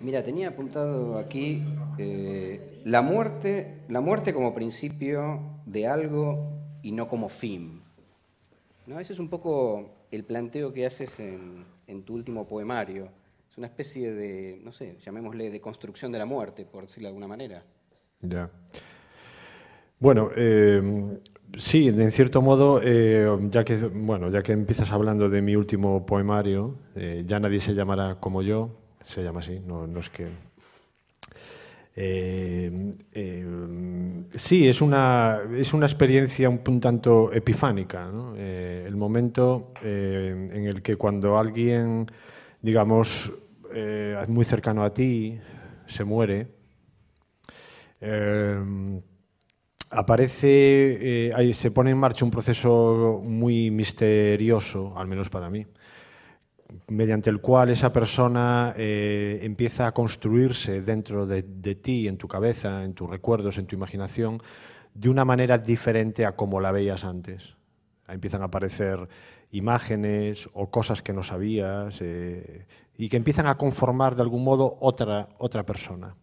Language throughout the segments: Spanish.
Mira, tenía apuntado aquí eh, la, muerte, la muerte como principio de algo y no como fin. ¿No? Ese es un poco el planteo que haces en, tu último poemario. Es una especie de, no sé, llamémosle de construcción de la muerte, por decirlo de alguna manera. Ya. Bueno, eh, sí, en cierto modo, eh, ya, que, bueno, ya que empiezas hablando de mi último poemario, Ya nadie se llamará como yo, se llama así, no, es que... Eh, eh, sí, es una, es una experiencia un, tanto epifánica, eh, el momento en el que cuando alguien, digamos, muy cercano a ti, se muere, aparece, ahí se pone en marcha un proceso muy misterioso, al menos para mí, mediante el cual esa persona eh, empieza a construirse dentro de, ti, en tu cabeza, en tus recuerdos, en tu imaginación, de una manera diferente a como la veías antes. empiezan a aparecer imágenes o cosas que no sabías eh, y que empiezan a conformar de algún modo otra persona.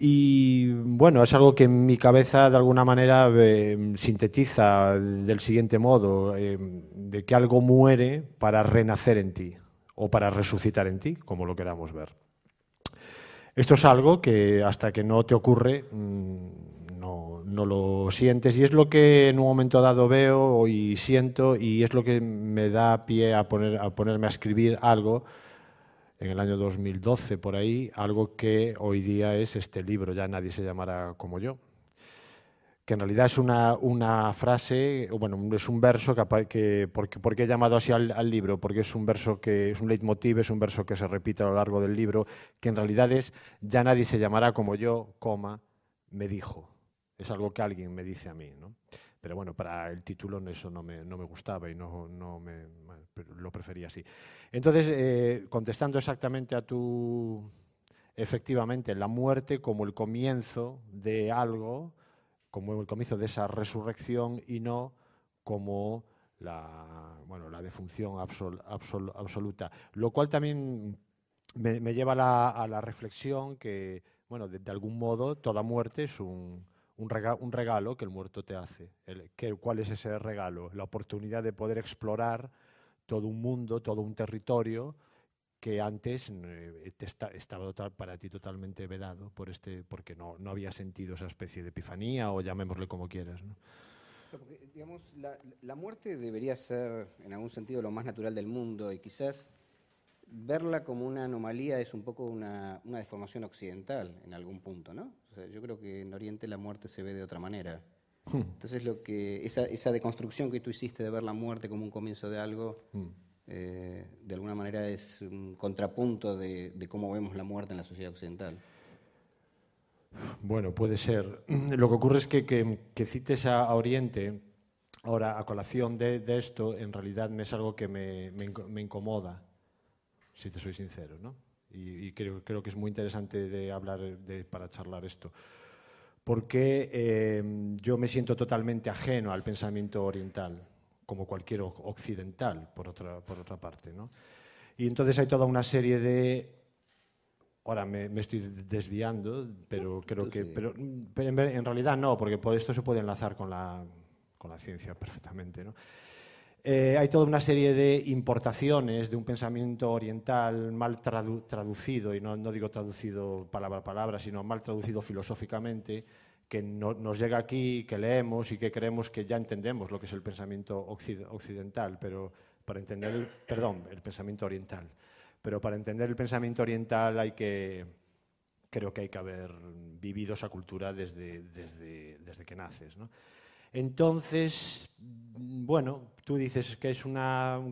Y bueno, es algo que en mi cabeza de alguna manera eh, sintetiza del siguiente modo, eh, de que algo muere para renacer en ti o para resucitar en ti, como lo queramos ver. Esto es algo que hasta que no te ocurre mm, no, no lo sientes y es lo que en un momento dado veo y siento y es lo que me da pie a, poner, a ponerme a escribir algo en el año 2012 por ahí, algo que hoy día es este libro, ya nadie se llamará como yo, que en realidad es una, frase, bueno, es un verso que, que porque, he llamado así al, al, libro, porque es un verso que es un leitmotiv, es un verso que se repite a lo largo del libro, que en realidad es ya nadie se llamará como yo, coma, me dijo. Es algo que alguien me dice a mí. ¿no? Pero bueno, para el título eso no me, gustaba y no, me, lo prefería así. Entonces, eh, contestando exactamente a tu... Efectivamente, la muerte como el comienzo de algo, como el comienzo de esa resurrección y no como la, bueno, la defunción absol, absoluta. Lo cual también me, lleva a la, reflexión que, bueno, de algún modo, toda muerte es un un, regalo que el muerto te hace. El, ¿Cuál es ese regalo? La oportunidad de poder explorar todo un mundo, todo un territorio que antes eh, estaba tota-, para ti totalmente vedado por este, porque no, no, había sentido esa especie de epifanía o llamémosle como quieras. la, muerte debería ser, en algún sentido, lo más natural del mundo y quizás verla como una anomalía es un poco una, una, deformación occidental en algún punto, ¿no? Yo creo que en Oriente la muerte se ve de otra manera. Hmm. Entonces, lo que esa, deconstrucción que tú hiciste de ver la muerte como un comienzo de algo, hmm. eh, de alguna manera es un contrapunto de, cómo vemos la muerte en la sociedad occidental. Bueno, puede ser. Lo que ocurre es que, que, cites a, Oriente, ahora a colación de, esto, en realidad me es algo que me incomoda, si te soy sincero, ¿no? y, creo, creo, que es muy interesante de hablar de, para charlar esto. Porque eh, yo me siento totalmente ajeno al pensamiento oriental, como cualquier occidental, por otra, por otra parte. ¿no? Y entonces hay toda una serie de... Ahora me, estoy desviando, pero creo que... Pero, en, realidad no, porque esto se puede enlazar con la, con la ciencia perfectamente. ¿no? Eh, hay toda una serie de importaciones de un pensamiento oriental mal traducido, y no, no, digo traducido palabra a palabra, sino mal traducido filosóficamente, que nos llega aquí, que leemos y que creemos que ya entendemos lo que es el pensamiento occidental, pero para entender, el, perdón, el pensamiento oriental. Pero para entender el pensamiento oriental hay que, creo que hay que haber vivido esa cultura desde, desde, desde que naces. ¿no? Entonces, bueno, tú dices que es un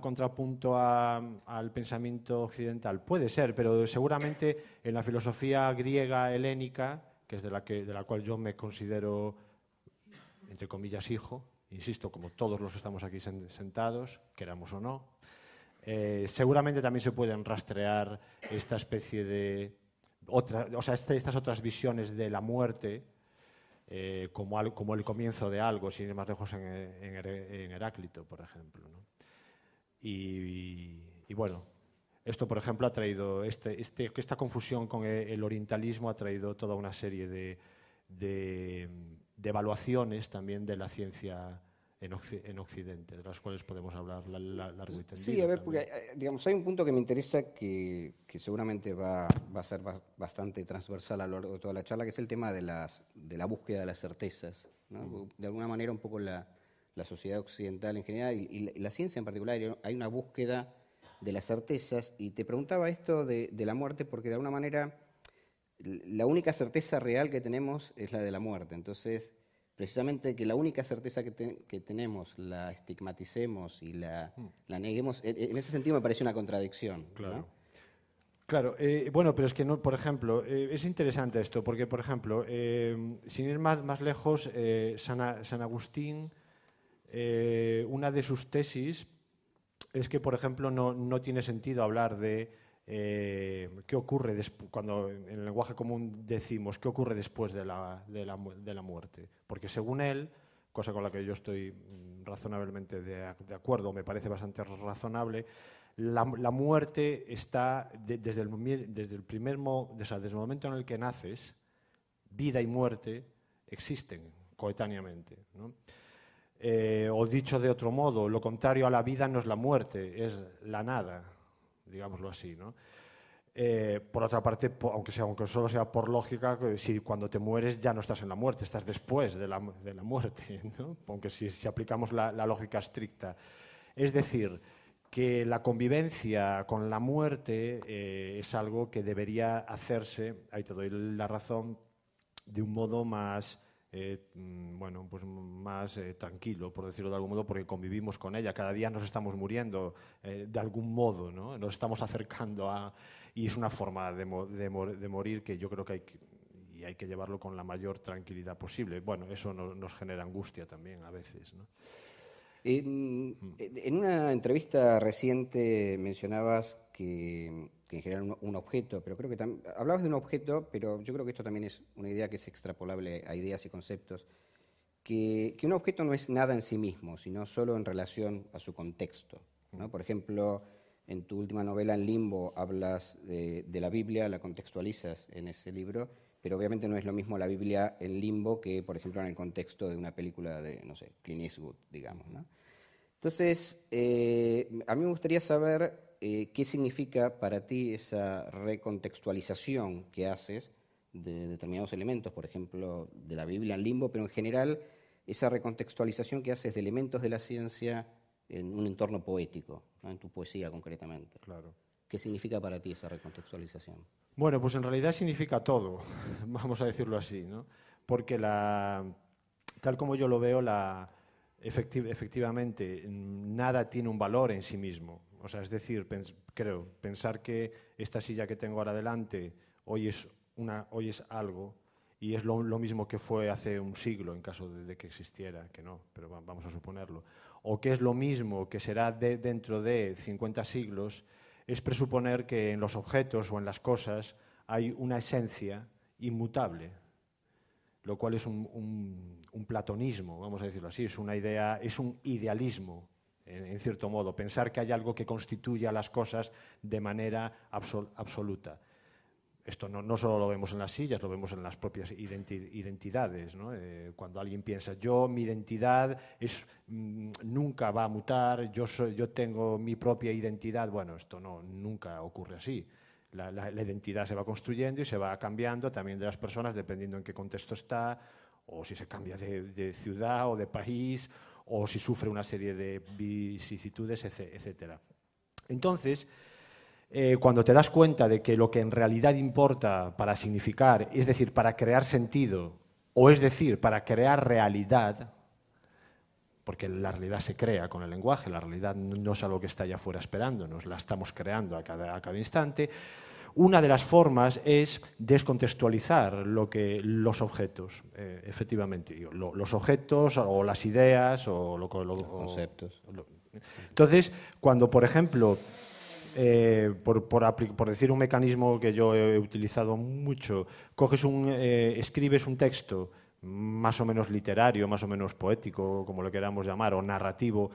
contrapunto al pensamiento occidental. Puede ser, pero seguramente en la filosofía griega helénica, que es de la, que, de la cual yo me considero, entre comillas, hijo, insisto, como todos los que estamos aquí sentados, queramos o no, eh, seguramente también se pueden rastrear esta especie de, o sea, este, estas otras visiones de la muerte eh, como, el comienzo de algo, sin ir más lejos en, Heráclito, por ejemplo. Y, bueno, esto, por ejemplo, ha traído, este, este esta confusión con el orientalismo ha traído toda una serie de, de evaluaciones también de la ciencia en, Occidente, de las cuales podemos hablar largo y tendido. Sí, a ver, eh, digamos, hay un punto que me interesa que, que seguramente va, va, a ser bastante transversal a lo largo de toda la charla, que es el tema de, las, de la búsqueda de las certezas. Mm. De alguna manera, un poco la, la sociedad occidental en general y, la, y, la, ciencia en particular, hay una búsqueda de las certezas. Y te preguntaba esto de, de la muerte, porque de alguna manera la única certeza real que tenemos es la de la muerte. Entonces, precisamente que la única certeza que, tenemos la estigmaticemos y la, hmm. la, neguemos, e-, en ese sentido me parece una contradicción. Claro. Claro, eh, bueno, pero es que, no, por ejemplo, eh, es interesante esto, porque, por ejemplo, eh, sin ir más, más lejos, San, San, Agustín, una de sus tesis es que, por ejemplo, no, no tiene sentido hablar de eh, qué ocurre cuando en el lenguaje común decimos qué ocurre después de la, muerte. Porque según él, cosa con la que yo estoy mm, razonablemente de, acuerdo, me parece bastante razonable, la, muerte está desde, el, desde, el desde el momento en el que naces, vida y muerte existen coetáneamente. Eh, o dicho de otro modo, lo contrario a la vida no es la muerte, es la nada digámoslo así. ¿no? Eh, por otra parte, aunque, sea, aunque solo sea por lógica, si cuando te mueres ya no estás en la muerte, estás después de la, muerte, aunque si, aplicamos la, lógica estricta. Es decir, que la convivencia con la muerte eh, es algo que debería hacerse, ahí te doy la razón, de un modo más eh, mm, bueno, pues más eh, tranquilo, por decirlo de algún modo, porque convivimos con ella. Cada día nos estamos muriendo eh, de algún modo, ¿no? Nos estamos acercando a... Y es una forma de, morir que yo creo que hay que, y hay que llevarlo con la mayor tranquilidad posible. Bueno, eso nos genera angustia también a veces, mm. en, una entrevista reciente mencionabas que que en general un, objeto, pero creo que también... hablabas de un objeto, pero yo creo que esto también es una idea que es extrapolable a ideas y conceptos, que, un objeto no es nada en sí mismo, sino solo en relación a su contexto. Por ejemplo, en tu última novela, En Limbo, hablas de, la Biblia, la contextualizas en ese libro, pero obviamente no es lo mismo la Biblia en Limbo que, por ejemplo, en el contexto de una película de, no sé, Clint Eastwood, digamos. Entonces, eh, a mí me gustaría saber eh, ¿qué significa para ti esa recontextualización que haces de determinados elementos, por ejemplo, de la Biblia en limbo, pero en general esa recontextualización que haces de elementos de la ciencia en un entorno poético, en tu poesía concretamente? Claro. ¿Qué significa para ti esa recontextualización? Bueno, pues en realidad significa todo, vamos a decirlo así, ¿no? Porque la, tal como yo lo veo, la, efectivamente nada tiene un valor en sí mismo es decir, creo, pensar que esta silla que tengo ahora delante hoy es, hoy es algo y es lo, mismo que fue hace un siglo, en caso de, que existiera, que no, pero vamos a suponerlo, o que es lo mismo que será dentro de 50 siglos, es presuponer que en los objetos o en las cosas hay una esencia inmutable, lo cual es un, un platonismo, vamos a decirlo así, es una idea, es un idealismo en cierto modo, pensar que hay algo que constituya las cosas de manera absoluta. Esto no, solo lo vemos en las sillas, lo vemos en las propias identidades. Eh, cuando alguien piensa, yo, mi identidad es, mm, nunca va a mutar, yo, soy, yo tengo mi propia identidad, bueno, esto no, nunca ocurre así. La, identidad se va construyendo y se va cambiando también de las personas dependiendo en qué contexto está, o si se cambia de, de ciudad o de país, o si sufre una serie de vicisitudes, etc. Entonces, eh, cuando te das cuenta de que lo que en realidad importa para significar, es decir, para crear sentido, o es decir, para crear realidad, porque la realidad se crea con el lenguaje, la realidad no es algo que está allá afuera esperándonos, la estamos creando a cada instante, una de las formas es descontextualizar lo que los objetos, eh, efectivamente, los objetos o las ideas o lo, los conceptos. entonces, cuando, por ejemplo, eh, por, por, decir un mecanismo que yo he utilizado mucho, coges un, eh, escribes un texto más o menos literario, más o menos poético, como lo queramos llamar, o narrativo,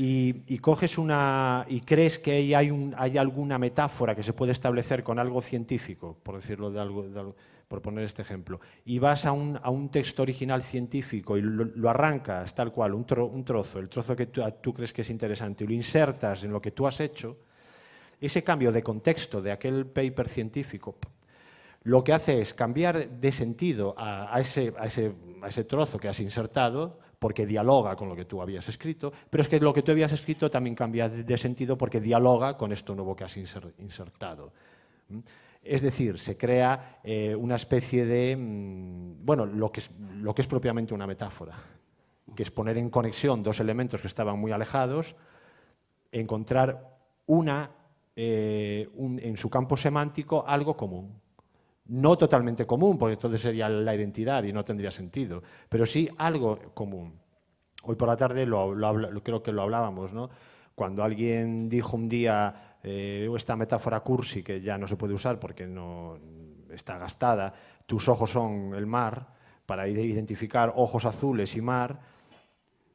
y, coges una y crees que hay, alguna metáfora que se puede establecer con algo científico, por decirlo de algo, por poner este ejemplo, y vas a un, texto original científico y lo, arrancas tal cual, un, trozo, el trozo que tú, crees que es interesante, y lo insertas en lo que tú has hecho, ese cambio de contexto de aquel paper científico lo que hace es cambiar de sentido a, ese, a ese, a ese trozo que has insertado porque dialoga con lo que tú habías escrito, pero es que lo que tú habías escrito también cambia de sentido porque dialoga con esto nuevo que has insertado. Es decir, se crea eh, una especie de, mm, bueno, lo que, es, lo que es propiamente una metáfora, que es poner en conexión dos elementos que estaban muy alejados, encontrar una, eh, en su campo semántico algo común no totalmente común, porque entonces sería la identidad y no tendría sentido, pero sí algo común. Hoy por la tarde lo, creo que lo hablábamos, ¿no? Cuando alguien dijo un día eh, esta metáfora cursi que ya no se puede usar porque no está gastada, tus ojos son el mar, para identificar ojos azules y mar,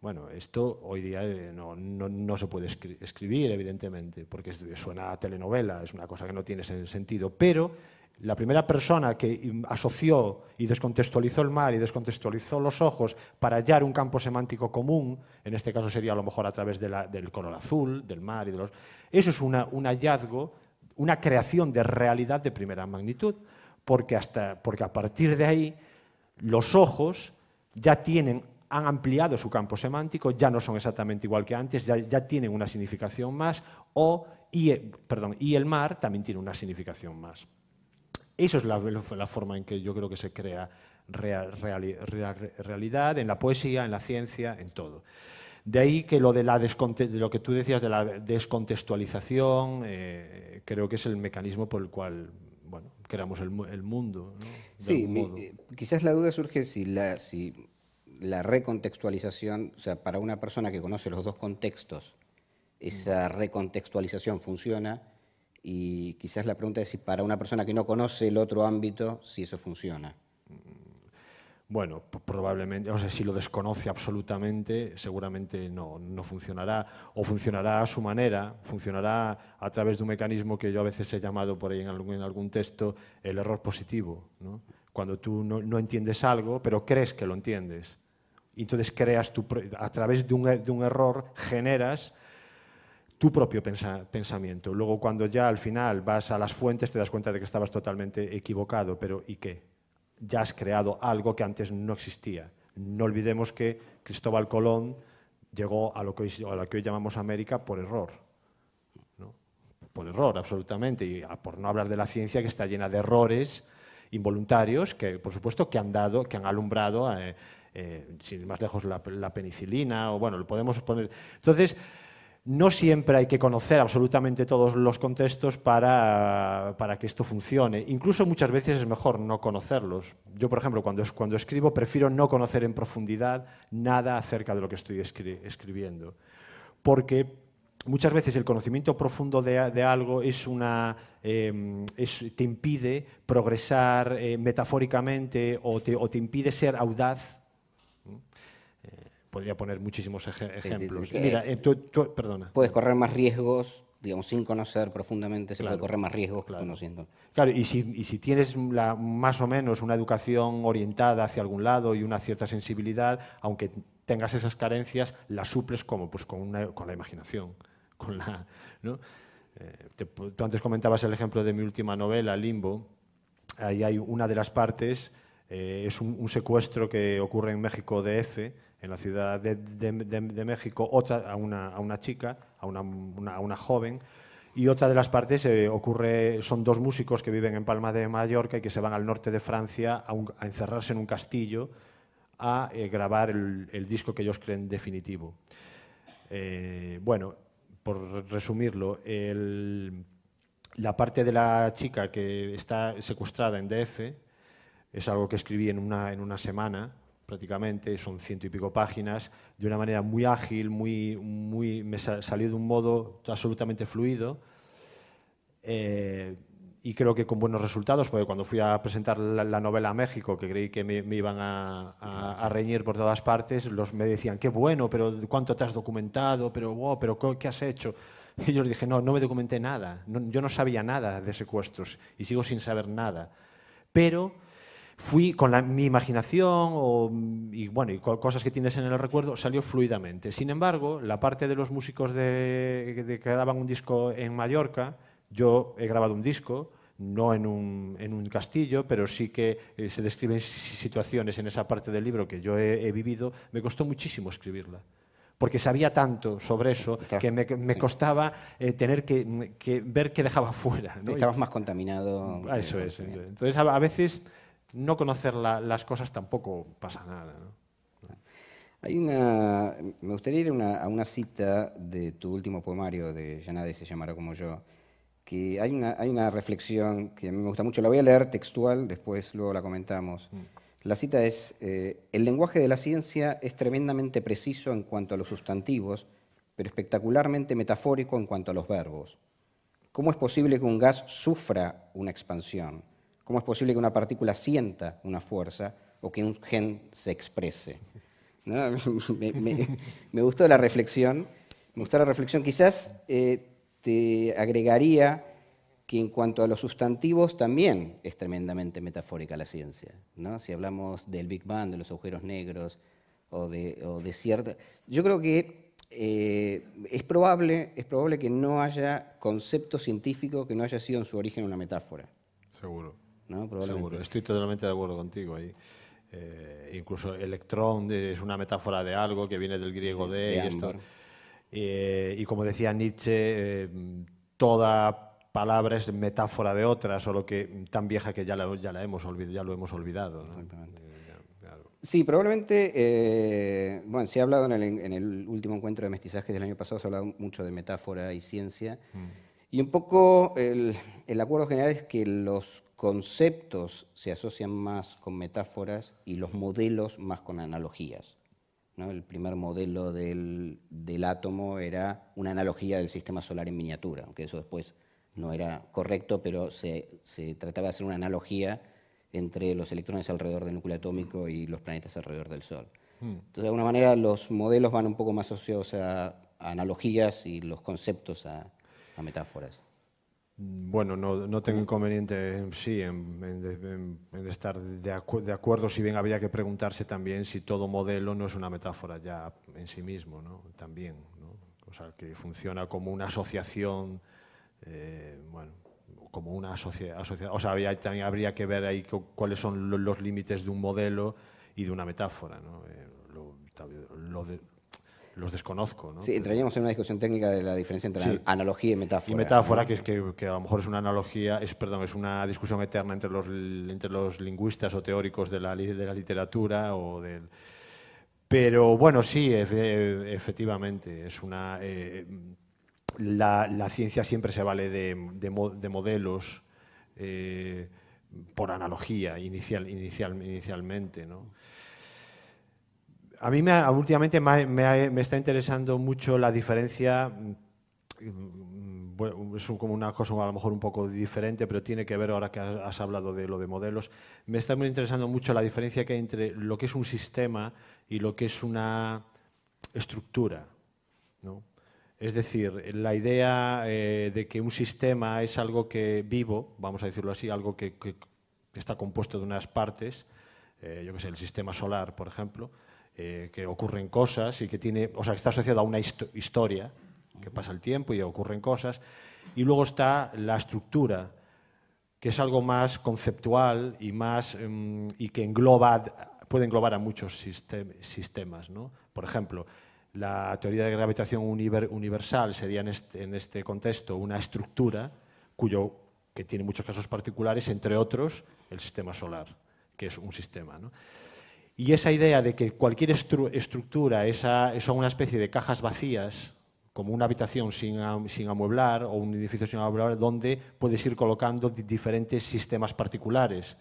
bueno, esto hoy día eh, no, no, se puede escribir, evidentemente, porque suena a telenovela, es una cosa que no tiene sentido, pero la primera persona que asoció y descontextualizó el mar y descontextualizó los ojos para hallar un campo semántico común, en este caso sería a lo mejor a través del color azul, del mar y de los... Eso es un hallazgo, una creación de realidad de primera magnitud, porque, hasta, porque a partir de ahí los ojos ya tienen, han ampliado su campo semántico, ya no son exactamente igual que antes, ya, tienen una significación más, o, y, perdón, y el mar también tiene una significación más. Eso es la, forma en que yo creo que se crea realidad, en la poesía, en la ciencia, en todo. De ahí que lo de, la lo que tú decías de la descontextualización, eh, creo que es el mecanismo por el cual bueno, creamos el, mundo. sí, eh, quizás la duda surge si la, si la recontextualización, o sea, para una persona que conoce los dos contextos, esa mm. recontextualización funciona y quizás la pregunta es si para una persona que no conoce el otro ámbito, si eso funciona. Bueno, probablemente, o sea, si lo desconoce absolutamente, seguramente no, funcionará, o funcionará a su manera, funcionará a través de un mecanismo que yo a veces he llamado por ahí en algún, texto el error positivo. Cuando tú no, entiendes algo, pero crees que lo entiendes. Y entonces creas tu, a través de un, de un error generas tu propio pensamiento. Luego, cuando ya al final vas a las fuentes, te das cuenta de que estabas totalmente equivocado, pero ¿y qué? Ya has creado algo que antes no existía. No olvidemos que Cristóbal Colón llegó a lo que hoy, llamamos América por error. Por error, absolutamente. Y ah, por no hablar de la ciencia, que está llena de errores involuntarios, que por supuesto que han dado, que han alumbrado, eh, eh, sin ir más lejos, la, la penicilina, o bueno, lo podemos poner. Entonces, no siempre hay que conocer absolutamente todos los contextos para, que esto funcione. Incluso muchas veces es mejor no conocerlos. Yo, por ejemplo, cuando, cuando escribo prefiero no conocer en profundidad nada acerca de lo que estoy escribiendo. Porque muchas veces el conocimiento profundo de, algo es una, em, te impide progresar eh, metafóricamente o te impide ser audaz podría poner muchísimos ejemplos. Eh, perdona. Puedes correr más riesgos, digamos, sin conocer profundamente, se puede correr más riesgos que conociendo. Claro, y si, tienes más o menos una educación orientada hacia algún lado y una cierta sensibilidad, aunque tengas esas carencias, las suples como pues con, la imaginación, con la, eh, tú antes comentabas el ejemplo de mi última novela, Limbo. Ahí hay una de las partes, eh, es un, secuestro que ocurre en México de F en la Ciudad de, México, otra a una, chica, a una, joven, y otra de las partes eh, ocurre, son dos músicos que viven en Palma de Mallorca y que se van al norte de Francia a, encerrarse en un castillo a eh, grabar el, disco que ellos creen definitivo. Eh, bueno, por resumirlo, la parte de la chica que está secuestrada en DF, es algo que escribí en una, en una semana, prácticamente, son ciento y pico páginas, de una manera muy ágil, muy, muy, me salió de un modo absolutamente fluido. Eh, y creo que con buenos resultados, porque cuando fui a presentar la, novela a México, que creí que me, iban a, reñir por todas partes, los me decían, qué bueno, pero cuánto te has documentado, pero, wow, pero ¿qué has hecho? Y yo les dije, no, no me documenté nada, yo no sabía nada de secuestros y sigo sin saber nada. Pero fui con mi imaginación o, y, bueno, y cosas que tienes en el recuerdo, salió fluidamente. Sin embargo, la parte de los músicos de, que grababan un disco en Mallorca, yo he grabado un disco, no en un, en un castillo, pero sí que eh, se describen situaciones en esa parte del libro que yo he, vivido, me costó muchísimo escribirla porque sabía tanto sobre eso que me, me costaba eh, tener que, ver qué dejaba fuera. ¿no? Estabas más contaminado. Eso es. Entonces, a, veces no conocer las cosas tampoco pasa nada. Hay me gustaría ir a una, cita de tu último poemario, de Ya se llamará como yo, que hay una, reflexión que a mí me gusta mucho, la voy a leer textual, después luego la comentamos. Mm. La cita es, eh, el lenguaje de la ciencia es tremendamente preciso en cuanto a los sustantivos, pero espectacularmente metafórico en cuanto a los verbos. ¿Cómo es posible que un gas sufra una expansión? ¿Cómo es posible que una partícula sienta una fuerza o que un gen se exprese? Me, gustó la reflexión. Me la reflexión. Quizás eh, te agregaría que en cuanto a los sustantivos también es tremendamente metafórica la ciencia. Si hablamos del Big Bang, de los agujeros negros o de, cierta... Yo creo que eh, es, probable, es probable que no haya concepto científico que no haya sido en su origen una metáfora. Seguro. Seguro, estoy totalmente de acuerdo contigo eh, incluso electrón es una metáfora de algo que viene del griego de, eh, y, como decía Nietzsche, eh, toda palabra es metáfora de otra, solo que tan vieja que ya, la, hemos olvidado, ya lo hemos olvidado. Sí, probablemente, bueno, se ha hablado en el, último encuentro de mestizajes del año pasado, se ha hablado mucho de metáfora y ciencia, mm. y un poco el, acuerdo general es que los conceptos se asocian más con metáforas y los modelos más con analogías. El primer modelo del, átomo era una analogía del sistema solar en miniatura, aunque eso después no era correcto, pero se, trataba de hacer una analogía entre los electrones alrededor del núcleo atómico y los planetas alrededor del Sol. Hmm. Entonces, de alguna manera, los modelos van un poco más asociados a, analogías y los conceptos a, a metáforas. Mm, bueno, no, tengo inconveniente en em, sí en, estar de, acuerdo, si bien habría que preguntarse también si todo modelo no es una metáfora ya en sí mismo, ¿no? También, ¿no? O sea, que funciona como una asociación, eh, bueno, como una asociación, o sea, habría, también habría que ver ahí cuáles son los límites de un modelo y de una metáfora, ¿no? Eh, los desconozco. ¿no? Sí, entraríamos en una discusión técnica de la diferencia entre analogía y metáfora. Y metáfora, que, es que, a lo mejor es una analogía, es, perdón, es una discusión eterna entre los, entre los lingüistas o teóricos de la, de la literatura o del... Pero bueno, sí, efectivamente, es una... Eh, la, ciencia siempre se vale de, modelos eh, por analogía inicial, inicial, inicialmente, ¿no? a mí últimamente me, está interesando mucho la diferencia, mm, mm, mm, es como una cosa a lo mejor un poco diferente, pero tiene que ver ahora que has, hablado de lo de modelos, me está muy interesando mucho la diferencia entre lo que es un sistema y lo que es una estructura. Es decir, la idea eh, de que un sistema es algo que vivo, vamos a decirlo así, algo que, está compuesto de unas partes, eh, yo qué sé, el sistema solar, por ejemplo, eh, que ocurren cosas y que tiene, o sea, está asociado a una historia, que pasa el tiempo y ocurren cosas. Y luego está la estructura, que es algo más conceptual y, más, em, y que engloba, puede englobar a muchos sistemas. ¿no? Por ejemplo, la teoría de gravitación universal sería en este, en este, contexto una estructura cuyo, que tiene muchos casos particulares, entre otros el sistema solar, que es un sistema. ¿no? Y esa idea de que cualquier estructura esa, son una especie de cajas vacías, como una habitación sin, amueblar o un edificio sin amueblar, donde puedes ir colocando diferentes sistemas particulares.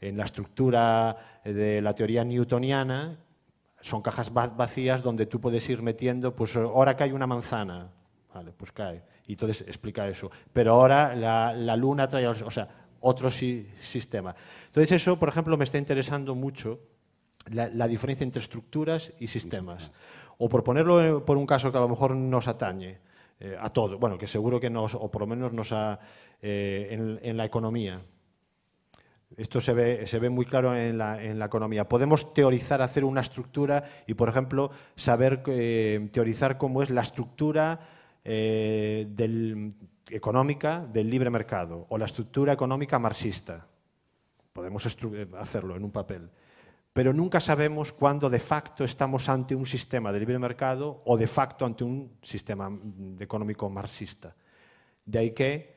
En la estructura de la teoría newtoniana son cajas vacías donde tú puedes ir metiendo, pues ahora cae una manzana, vale, pues cae. Y entonces explica eso. Pero ahora la, luna trae, o sea, otro sistema. Entonces eso, por ejemplo, me está interesando mucho la, diferencia entre estructuras y sistemas. O por ponerlo por un caso que a lo mejor nos atañe eh, a todos, bueno, que seguro que nos, o por lo menos nos ha, eh, en, la economía. Esto se ve, se ve muy claro en la, en la, economía. Podemos teorizar, hacer una estructura y, por ejemplo, saber eh, teorizar cómo es la estructura económica del libre mercado o la estructura económica marxista. Podemos hacerlo en un papel pero nunca sabemos cuándo de facto estamos ante un sistema de libre mercado o de facto ante un sistema mm, económico marxista. De ahí que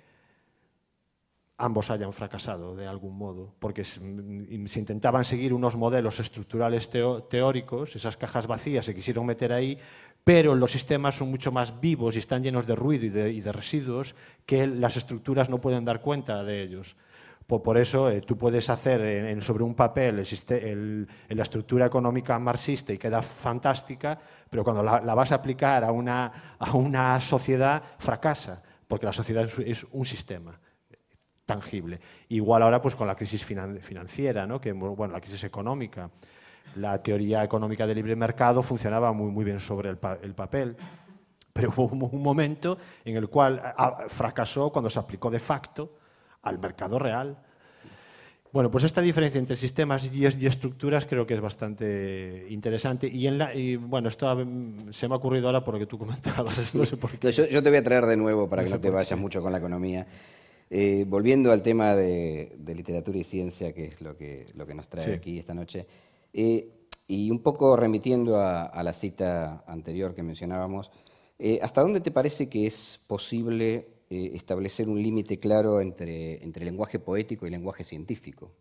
ambos hayan fracasado de algún modo, porque mm, se intentaban seguir unos modelos estructurales teóricos, esas cajas vacías se quisieron meter ahí, pero los sistemas son mucho más vivos y están llenos de ruido y de, y de residuos que las estructuras no pueden dar cuenta de ellos. Por, por eso eh, tú puedes hacer sobre un papel el, la estructura económica marxista y queda fantástica, pero cuando la, vas a aplicar a una, a una sociedad fracasa, porque la sociedad es un sistema tangible. Igual ahora pues con la crisis financiera, ¿no? que, bueno, la crisis económica. La teoría económica del libre mercado funcionaba muy, muy bien sobre el, papel, pero hubo un, momento en el cual fracasó cuando se aplicó de facto al mercado real. Bueno, pues esta diferencia entre sistemas y, estructuras creo que es bastante interesante. Y, en la, bueno, esto se me ha ocurrido ahora por lo que tú comentabas. Yo, te voy a traer de nuevo para que no te vayas mucho con la economía. Eh, volviendo al tema de, literatura y ciencia, que es lo que, lo que nos trae aquí esta noche, eh, y un poco remitiendo a, la cita anterior que mencionábamos, eh, ¿hasta dónde te parece que es posible eh, establecer un límite claro entre, entre lenguaje poético y lenguaje científico.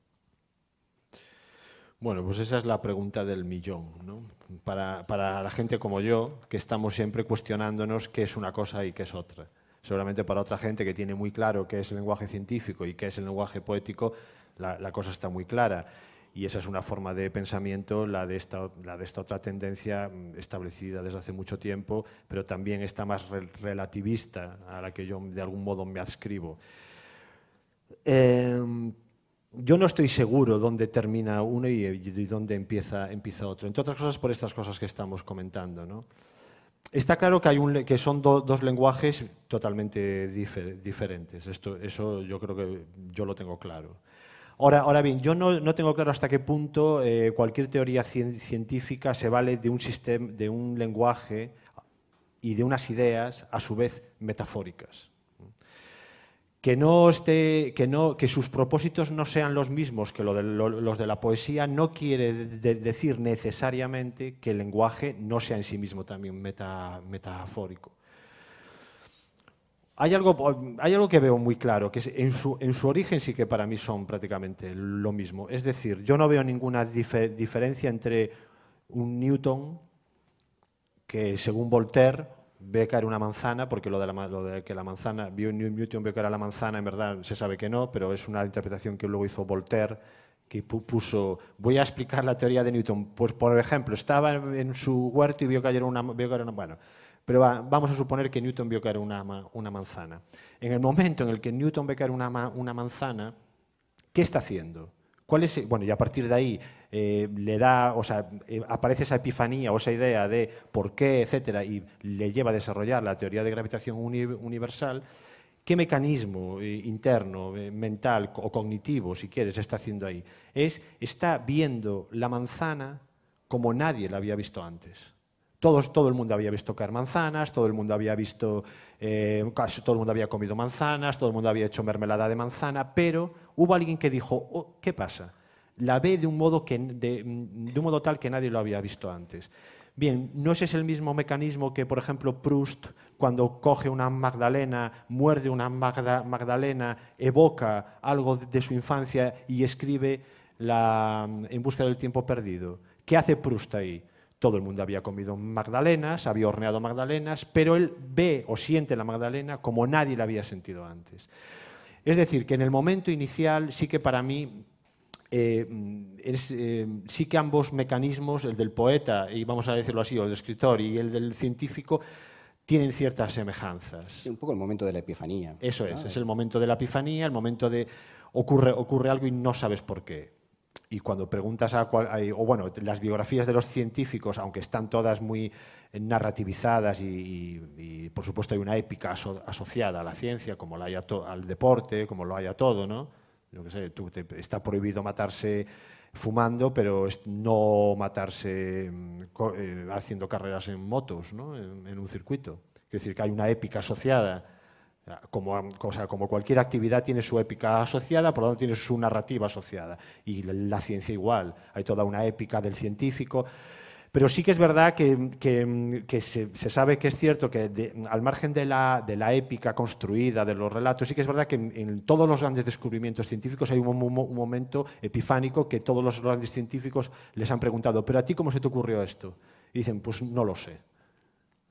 Bueno, pues esa es la pregunta del millón. Para, para, la gente como yo, que estamos siempre cuestionándonos qué es una cosa y qué es otra. Seguramente para otra gente que tiene muy claro qué es el lenguaje científico y qué es el lenguaje poético, la, la cosa está muy clara. Y esa es una forma de pensamiento, la de, esta, otra tendencia mm, establecida desde hace mucho tiempo, pero también está más relativista a la que yo de algún modo me adscribo. Em, yo no estoy seguro dónde termina uno y, dónde empieza, empieza, otro, entre otras cosas por estas cosas que estamos comentando. Está claro que, hay un, que son dos lenguajes totalmente diferentes, eso yo creo que yo lo tengo claro. Ahora, bien, yo no, tengo claro hasta qué punto eh, cualquier teoría científica se vale de un, sistema, de un lenguaje y de unas ideas, a su vez, metafóricas. Que, sus propósitos no sean los mismos que los de la poesía no quiere decir necesariamente que el lenguaje no sea en sí mismo también metafórico hay algo, que veo muy claro, que en su, en su origen sí que para mí son prácticamente lo mismo. Es decir, yo no veo ninguna diferencia entre un Newton que, según Voltaire, ve caer una manzana, porque lo de, la, que la manzana, vio Newton vio caer la manzana, en verdad se sabe que no, pero es una interpretación que luego hizo Voltaire, que puso, voy a explicar la teoría de Newton. Pues, por ejemplo, estaba en su huerto y vio caer una... Vio una bueno, pero vamos a suponer que Newton vio caer una, manzana. En el momento en el que Newton ve caer una, manzana, ¿qué está haciendo? ¿Cuál es? Bueno, y a partir de ahí eh, le da, o sea, eh, aparece esa epifanía o esa idea de por qué, etcétera, y le lleva a desarrollar la teoría de gravitación universal. ¿Qué mecanismo eh, interno, mental o cognitivo, si quieres, está haciendo ahí? Es, está viendo la manzana como nadie la había visto antes todo el mundo había visto caer manzanas, todo el mundo había visto, eh, todo el mundo había comido manzanas, todo el mundo había hecho mermelada de manzana, pero hubo alguien que dijo, oh, ¿qué pasa? La ve de un, modo que, de, un modo tal que nadie lo había visto antes. Bien, no ese es el mismo mecanismo que, por ejemplo, Proust, cuando coge una magdalena, muerde una magdalena, evoca algo de su infancia y escribe En busca del tiempo perdido. ¿Qué hace Proust ahí? Todo el mundo había comido magdalenas, había horneado magdalenas, pero él ve o siente la magdalena como nadie la había sentido antes. Es decir, que en el momento inicial sí que para mí eh, eh, sí que ambos mecanismos, el del poeta, y vamos a decirlo así, o el del escritor y el del científico, tienen ciertas semejanzas. Es un poco el momento de la epifanía. Eso es, es el momento de la epifanía, el momento de ocurre algo y no sabes por qué y cuando preguntas a cual, o bueno, las biografías de los científicos, aunque están todas muy narrativizadas y, por supuesto hay una épica asociada a la ciencia, como la hay al deporte, como lo hay a todo, ¿no? Yo que sé, te, está prohibido matarse fumando, pero no matarse mm, eh, haciendo carreras en motos, ¿no? en, en un circuito. Es decir, que hay una épica asociada como, cualquier actividad tiene su épica asociada, por lo tanto tiene su narrativa asociada. Y la ciencia igual, hay toda una épica del científico. Pero sí que es verdad que, se, sabe que es cierto que al margen de la, épica construida, de los relatos, sí que es verdad que en, todos los grandes descubrimientos científicos hay un, un, momento epifánico que todos los grandes científicos les han preguntado, pero a ti cómo se te ocurrió esto? Y dicen, pues no lo sé.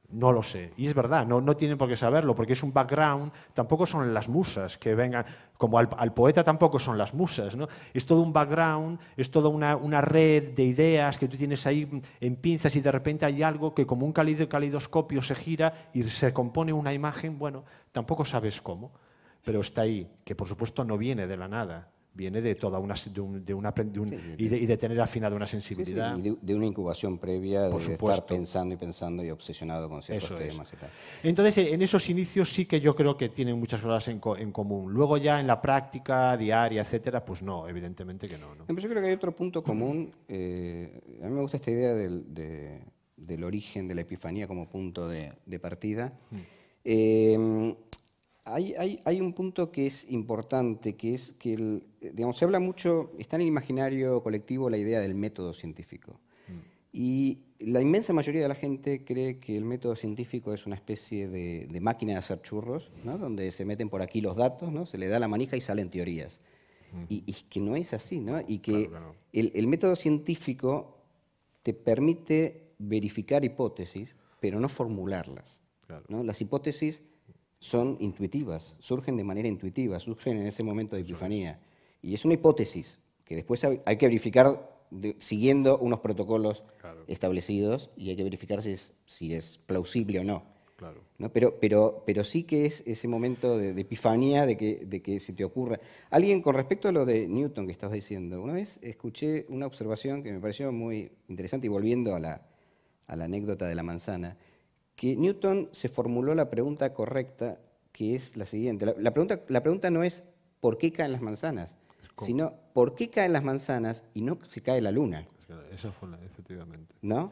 No lo sé. Y es verdad, no, no, tienen por qué saberlo, porque es un background, tampoco son las musas que vengan, como al, poeta tampoco son las musas, ¿no? Es todo un background, es toda una, una, red de ideas que tú tienes ahí en pinzas y de repente hay algo que como un calidoscopio se gira y se compone una imagen, bueno, tampoco sabes cómo, pero está ahí, que por supuesto no viene de la nada, viene de toda una de una, y, de, tener afinada una sensibilidad y de, una incubación previa de estar pensando y pensando y obsesionado con ciertos temas entonces en esos inicios sí que yo creo que tienen muchas cosas en, común luego ya en la práctica diaria etcétera pues no evidentemente que no, yo creo que hay otro punto común eh, a mí me gusta esta idea del, origen de la epifanía como punto de, partida mm. eh, hay, un punto que es importante, que es que, digamos, se habla mucho, está en el imaginario colectivo la idea del método científico. Mm. Y la inmensa mayoría de la gente cree que el método científico es una especie de, máquina de hacer churros, donde se meten por aquí los datos, ¿no? se le da la manija y salen teorías. Mm. Y, y, que no es así, ¿no? Y que El, método científico te permite verificar hipótesis, pero no formularlas. Las hipótesis son intuitivas, surgen de manera intuitiva, surgen en ese momento de epifanía. Y es una hipótesis que después hay que verificar siguiendo unos protocolos establecidos y hay que verificar si es, si es plausible o no. Claro. ¿No? Pero, pero, pero sí que es ese momento de, epifanía de que, de que, se te ocurra. Alguien, con respecto a lo de Newton que estabas diciendo, una vez escuché una observación que me pareció muy interesante y volviendo a la, a la anécdota de la manzana que Newton se formuló la pregunta correcta, que es la siguiente. La, pregunta, la pregunta, no es por qué caen las manzanas, sino por qué caen las manzanas y no se cae la luna. Esa fue la, efectivamente. ¿No?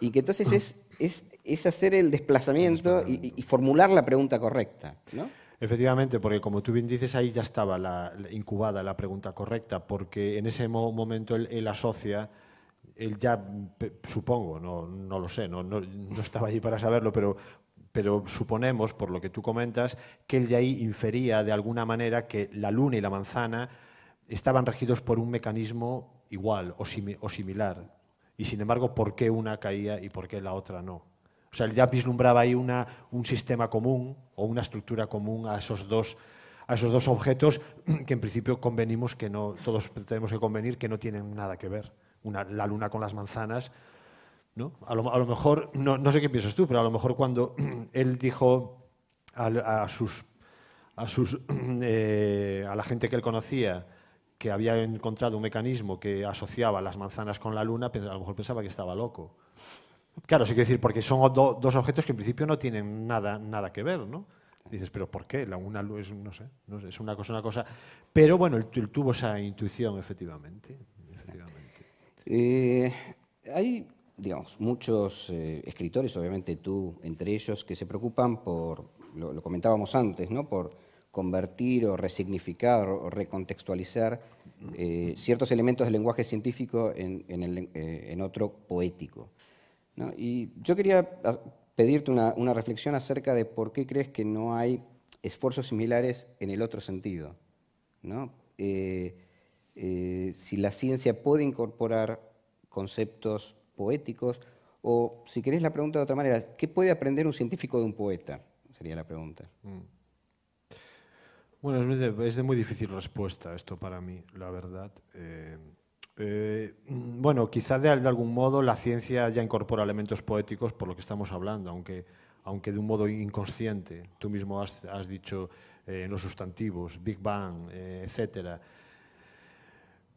Y que entonces es, es, hacer el desplazamiento, Y, formular la pregunta correcta, ¿no? Efectivamente, porque como tú bien dices, ahí ya estaba la, incubada la pregunta correcta, porque en ese momento él asocia él ya, supongo, no, lo sé, no, estaba allí para saberlo, pero, suponemos, por lo que tú comentas, que él ya ahí infería de alguna manera que la luna y la manzana estaban regidos por un mecanismo igual o, similar. Y sin embargo, ¿por qué una caía y por qué la otra no? O sea, él ya vislumbraba ahí una, un sistema común o una estructura común a esos dos a esos dos objetos que en principio convenimos que no, todos tenemos que convenir que no tienen nada que ver la luna con las manzanas. ¿no? A, lo, mejor, no, sé qué piensas tú, pero a lo mejor cuando él dijo a, sus, eh, la gente que él conocía que había encontrado un mecanismo que asociaba las manzanas con la luna, a lo mejor pensaba que estaba loco. Claro, sí que decir, porque son dos objetos que en principio no tienen nada, nada que ver, ¿no? Dices, pero ¿por qué? La luna es, no sé, es una cosa, una cosa. Pero bueno, él tuvo esa intuición, efectivamente. Eh, hay, digamos, muchos eh, escritores, obviamente tú entre ellos, que se preocupan por, lo, comentábamos antes, ¿no? por convertir o resignificar o recontextualizar eh, ciertos elementos del lenguaje científico en, otro poético. Y yo quería pedirte una, reflexión acerca de por qué crees que no hay esfuerzos similares en el otro sentido. ¿no? Eh, si la ciencia puede incorporar conceptos poéticos, o si querés la pregunta de otra manera, ¿qué puede aprender un científico de un poeta? Sería la pregunta. Mm. Bueno, es de, muy difícil respuesta esto para mí, la verdad. Eh, eh, bueno, quizás de, algún modo la ciencia ya incorpora elementos poéticos por lo que estamos hablando, aunque, aunque de un modo inconsciente. Tú mismo has, dicho en los sustantivos, Big Bang, etcétera.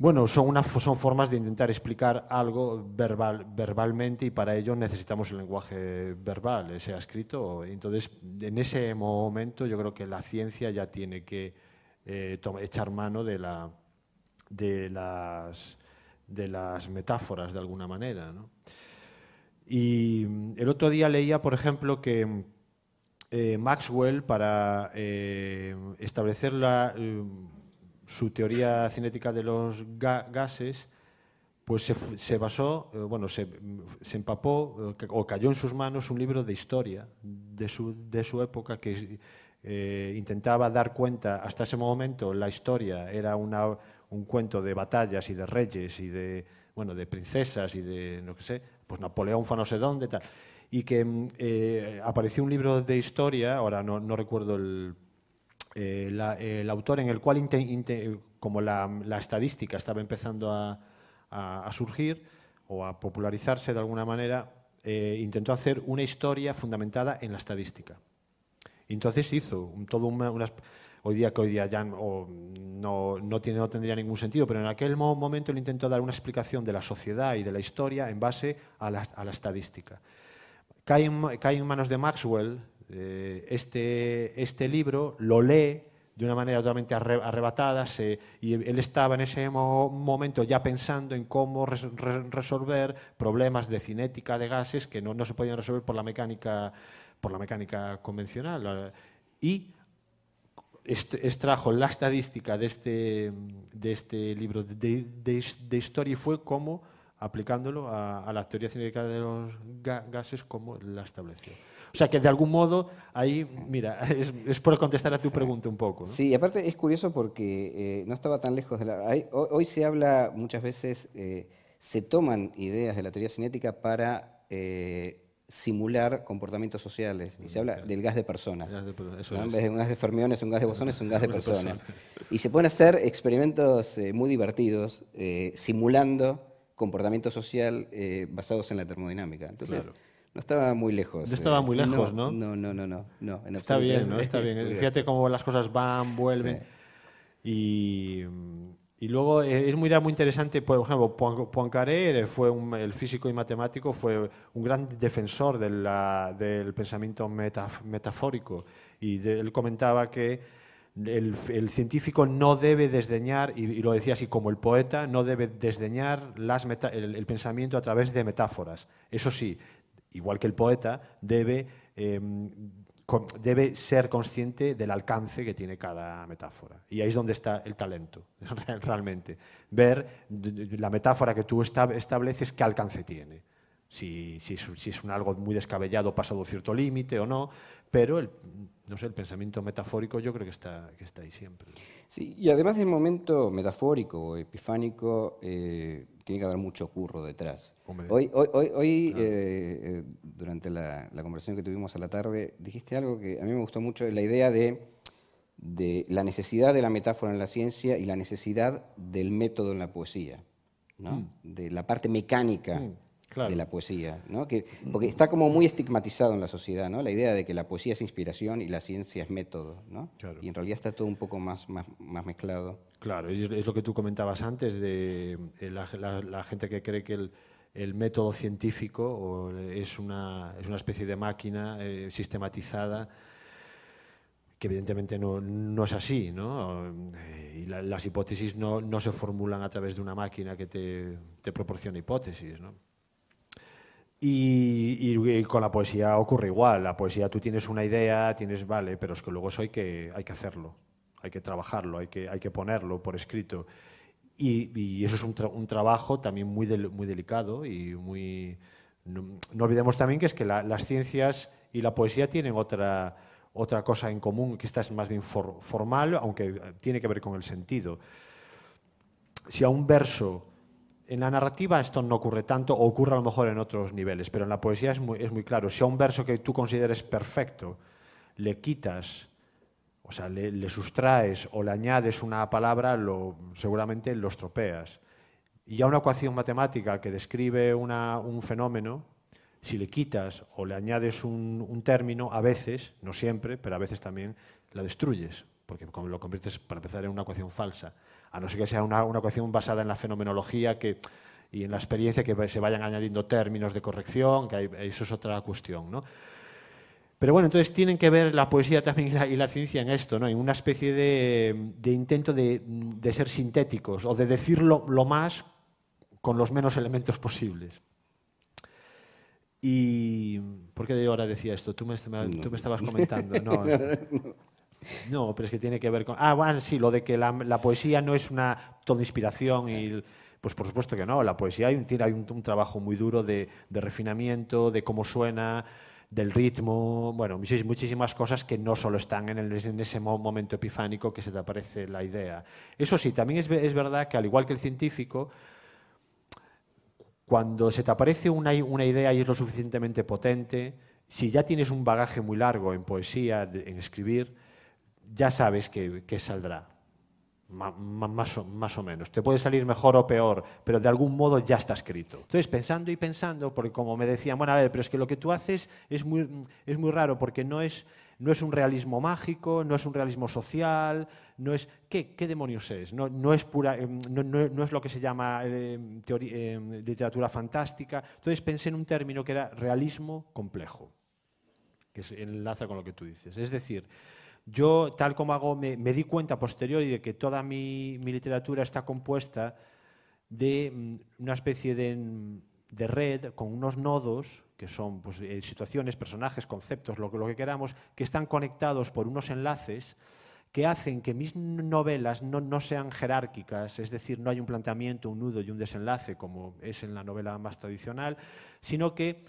Bueno, son, formas de intentar explicar algo verbalmente y para ello necesitamos el lenguaje verbal, eh, sea escrito. Entonces, en ese momento yo creo que la ciencia ya tiene que eh, echar mano de, las, metáforas de alguna manera. Y mm, el otro día leía, por ejemplo, que eh, Maxwell para establecer la su teoría cinética de los gases, pues se, basó, eh, bueno, se, empapó eh, o cayó en sus manos un libro de historia de su, de su época que eh, intentaba dar cuenta, hasta ese momento la historia era una, un cuento de batallas y de reyes y de, bueno, de princesas y de, no que sé, pues Napoleón fue no sé dónde, tal. Y que mm, apareció un libro de historia, ahora no, no recuerdo el eh, el autor en el cual, como la, estadística estaba empezando a, surgir o a popularizarse de alguna manera, eh, intentó hacer una historia fundamentada en la estadística. Entonces hizo todo un... Hoy día que hoy día ya no, no, tiene, no tendría ningún sentido, pero en aquel momento él intentó dar una explicación de la sociedad y de la historia en base a la, estadística. cae en manos de Maxwell eh, este, este libro, lo lee de una manera totalmente arrebatada, se, y él estaba en ese momento ya pensando en cómo resolver problemas de cinética de gases que no, no, se podían resolver por la mecánica, por la mecánica convencional. Y extrajo la estadística de este, de este libro de, de, historia y fue como aplicándolo a, la teoría cinética de los gases, como la estableció. O sea que de algún modo ahí, mira, es, por contestar a tu pregunta un poco. ¿no? Sí, aparte es curioso porque eh, no estaba tan lejos de la... hoy, se habla muchas veces, eh, se toman ideas de la teoría cinética para... Eh, simular comportamientos sociales. Y se mm, habla del gas de personas. En vez de un gas de fermiones, un gas de bosones, un gas de personas. Y se pueden hacer experimentos muy divertidos simulando comportamiento social basados en la termodinámica. Entonces, no estaba muy lejos. No estaba eh. muy lejos, ¿no? No, no, no, no. Está bien, ¿no? Está bien. Fíjate cómo las cosas van, vuelven. Y, y, luego eh, es muy, muy interesante, por ejemplo, Poincaré eh, fue el físico y matemático, fue un gran defensor del pensamiento metafórico. Y él comentaba que... El, científico no debe desdeñar, y, lo decía así como el poeta, no debe desdeñar las el, pensamiento a través de metáforas. Eso sí, igual que el poeta, debe, em, debe ser consciente del alcance que tiene cada metáfora. Y ahí es donde está el talento, realmente. Ver la metáfora que tú estableces, qué alcance tiene. Si, es un algo muy descabellado, pasado cierto límite o no, pero el, no sé, el pensamiento metafórico yo creo que está, que está ahí siempre. Sí, y además del momento metafórico o epifánico, eh, tiene que haber mucho curro detrás. Hoy, hoy, hoy, eh, eh, durante la, conversación que tuvimos a la tarde, dijiste algo que a mí me gustó mucho, la idea de, la necesidad de la metáfora en la ciencia y la necesidad del método en la poesía, ¿no? Hmm. de la parte mecánica hmm, de la poesía, ¿no? que, porque está como muy estigmatizado en la sociedad, ¿no? la idea de que la poesía es inspiración y la ciencia es método, ¿no? y en realidad está todo un poco más, más, más, mezclado. Claro, es lo que tú comentabas antes de eh, la gente que cree que el, el método científico es, una, es, una, especie de máquina eh, sistematizada que evidentemente no, es así, ¿no? Eh, y las hipótesis no, se formulan a través de una máquina que te, te proporciona hipótesis, ¿no? Y, con la poesía ocurre igual. La poesía tú tienes una idea, tienes, vale, pero es que luego eso hay que, hay que hacerlo, hay que trabajarlo, hay que, hay que ponerlo por escrito. Y, eso es un, trabajo también muy, muy delicado y muy... No, olvidemos también que es que las ciencias y la poesía tienen otra, otra cosa en común, que esta es más bien formal, aunque tiene que ver con el sentido. Si a un verso, en la narrativa esto no ocurre tanto, o ocurre a lo mejor en otros niveles, pero en la poesía es muy, es muy claro, si a un verso que tú consideres perfecto le quitas o sea, le, sustraes o le añades una palabra, seguramente lo estropeas. Y a una ecuación matemática que describe un fenómeno, si le quitas o le añades un, término, a veces, no siempre, pero a veces también la destruyes, porque lo conviertes, para empezar, en una ecuación falsa. A no ser que sea una, ecuación basada en la fenomenología y en la experiencia que se vayan añadiendo términos de corrección, que eso es otra cuestión. ¿no? Pero bueno, entonces tienen que ver la poesía también y la, ciencia en esto, ¿no? en una especie de, intento de, ser sintéticos o de decir lo, más con los menos elementos posibles. Y ¿por qué de ahora decía esto? Tú me, estabas comentando. No, pero es que tiene que ver con. Ah, bueno, sí, lo de que la, poesía no es una toda inspiración y. Pues por supuesto que no. La poesía hay un, hay trabajo muy duro de, de refinamiento, de cómo suena, del ritmo, bueno, muchísimas cosas que no solo están en, ese momento epifánico que se te aparece la idea. Eso sí, también es, es verdad que al igual que el científico, cuando se te aparece una, una, idea y es lo suficientemente potente, si ya tienes un bagaje muy largo en poesía, en escribir, ya sabes que saldrá más o, más o menos. Te puede salir mejor o peor, pero de algún modo ya está escrito. Entonces, pensando y pensando, porque como me decían, bueno, a ver, pero es que lo que tú haces es muy, es muy raro, porque no es, no es un realismo mágico, no es un realismo social, no es... ¿Qué, qué demonios es? No, no es pura, eh, no, no, es lo que se llama eh, eh, literatura fantástica. Entonces pensé en un término que era realismo complejo, que se enlaza con lo que tú dices. Es decir, yo, tal como hago, me, di cuenta y de que toda mi, literatura está compuesta de mm, una especie mm, de, red con unos nodos que son pues, eh, situaciones, personajes, conceptos, lo, lo, que queramos, que están conectados por unos enlaces que hacen que mis novelas no, no, sean jerárquicas, es decir, no hay un planteamiento, un nudo y un desenlace como es en la novela más tradicional, sino que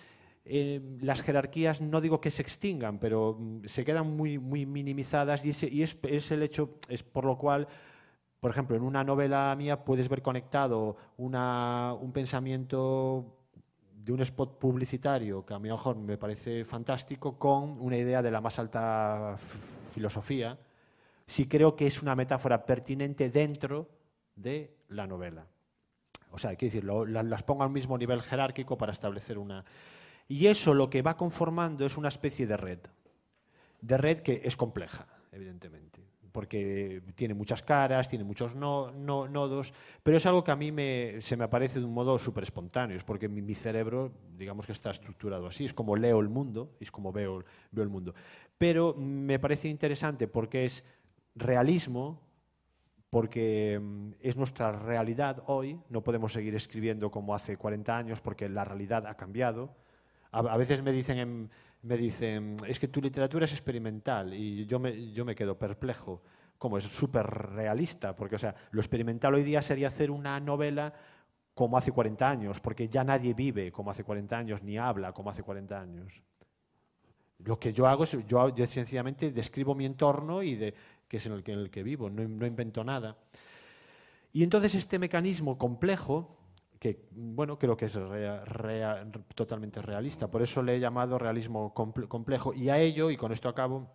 Em, las jerarquías no digo que se extingan, pero mm, se quedan muy, minimizadas y, es, el hecho es por lo cual, por ejemplo, en una novela mía puedes ver conectado un pensamiento de un spot publicitario que a mí mejor me parece fantástico con una idea de la más alta filosofía, si creo que es una metáfora pertinente dentro de la novela. O sea, hay que decir, las pongo al mismo nivel jerárquico para establecer una, y eso lo que va conformando es una especie de red, de red que es compleja, evidentemente, porque tiene muchas caras, tiene muchos nodos, pero es algo que a mí se me aparece de un modo súper espontáneo, es porque mi, cerebro, digamos que está estructurado así, es como leo el mundo, es como veo, veo el mundo. Pero me parece interesante porque es realismo, porque mm, es nuestra realidad hoy, no podemos seguir escribiendo como hace 40 años porque la realidad ha cambiado a, veces me dicen, me dicen, es que tu literatura es experimental y yo me, yo me quedo perplejo. Como es súper realista, porque o sea, lo experimental hoy día sería hacer una novela como hace 40 años, porque ya nadie vive como hace 40 años, ni habla como hace 40 años. Lo que yo hago es, yo, sencillamente describo mi entorno y que es en el que, vivo, no invento nada. Y entonces este mecanismo complejo que bueno, creo que es totalmente realista. Por eso le he llamado realismo complejo. Y a ello, y con esto acabo,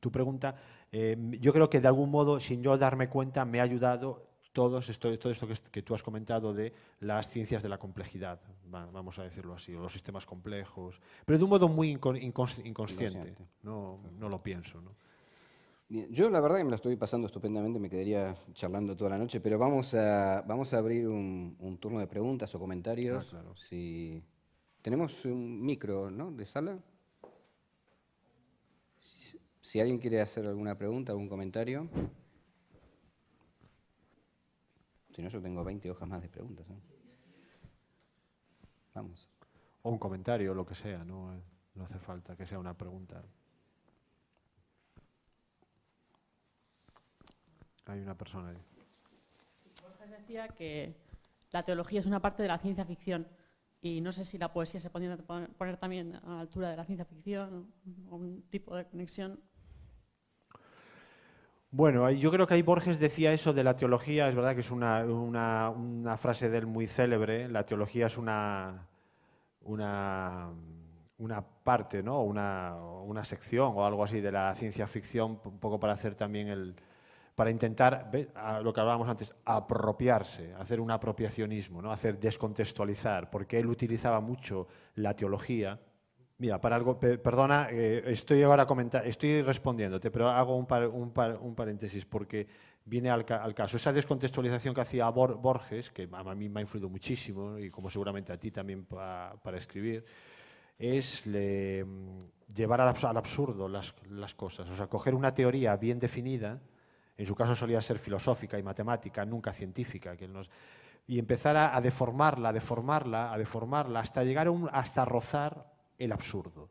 tu pregunta, eh, yo creo que de algún modo, sin yo darme cuenta, me ha ayudado todos esto, todo esto que, tú has comentado de las ciencias de la complejidad, vamos a decirlo así, o los sistemas complejos, pero de un modo muy inconsciente. No, no, lo pienso. ¿no? yo la verdad que me lo estoy pasando estupendamente, me quedaría charlando toda la noche, pero vamos a, vamos a abrir un, turno de preguntas o comentarios. Ah, Tenemos un micro, ¿no? De sala. Si, alguien quiere hacer alguna pregunta, o algún comentario. Si no, yo tengo 20 hojas más de preguntas. ¿eh? Vamos. O un comentario, lo que sea, ¿no? Eh, no hace falta que sea una pregunta. Hay una persona ahí. Borges decía que la teología es una parte de la ciencia ficción y no sé si la poesía se podría poner también a la altura de la ciencia ficción o un tipo de conexión. Bueno, yo creo que ahí Borges decía eso de la teología, es verdad que es una, frase de él muy célebre, la teología es una, una, parte, ¿no? una sección o algo así de la ciencia ficción, un poco para hacer también el, para intentar, a lo que hablábamos antes, apropiarse, hacer un apropiacionismo, ¿no? hacer descontextualizar, porque él utilizaba mucho la teología. Mira, para algo, perdona, eh, estoy ahora comentar, estoy respondiéndote, pero hago un, paréntesis porque viene al, caso. Esa descontextualización que hacía Borges, que a mí me ha influido muchísimo y como seguramente a ti también para escribir, es mm, llevar al, absurdo las, las cosas, o sea, coger una teoría bien definida en su caso solía ser filosófica y matemática, nunca científica, y empezar a, deformarla, a deformarla, a deformarla, hasta llegar a hasta rozar el absurdo.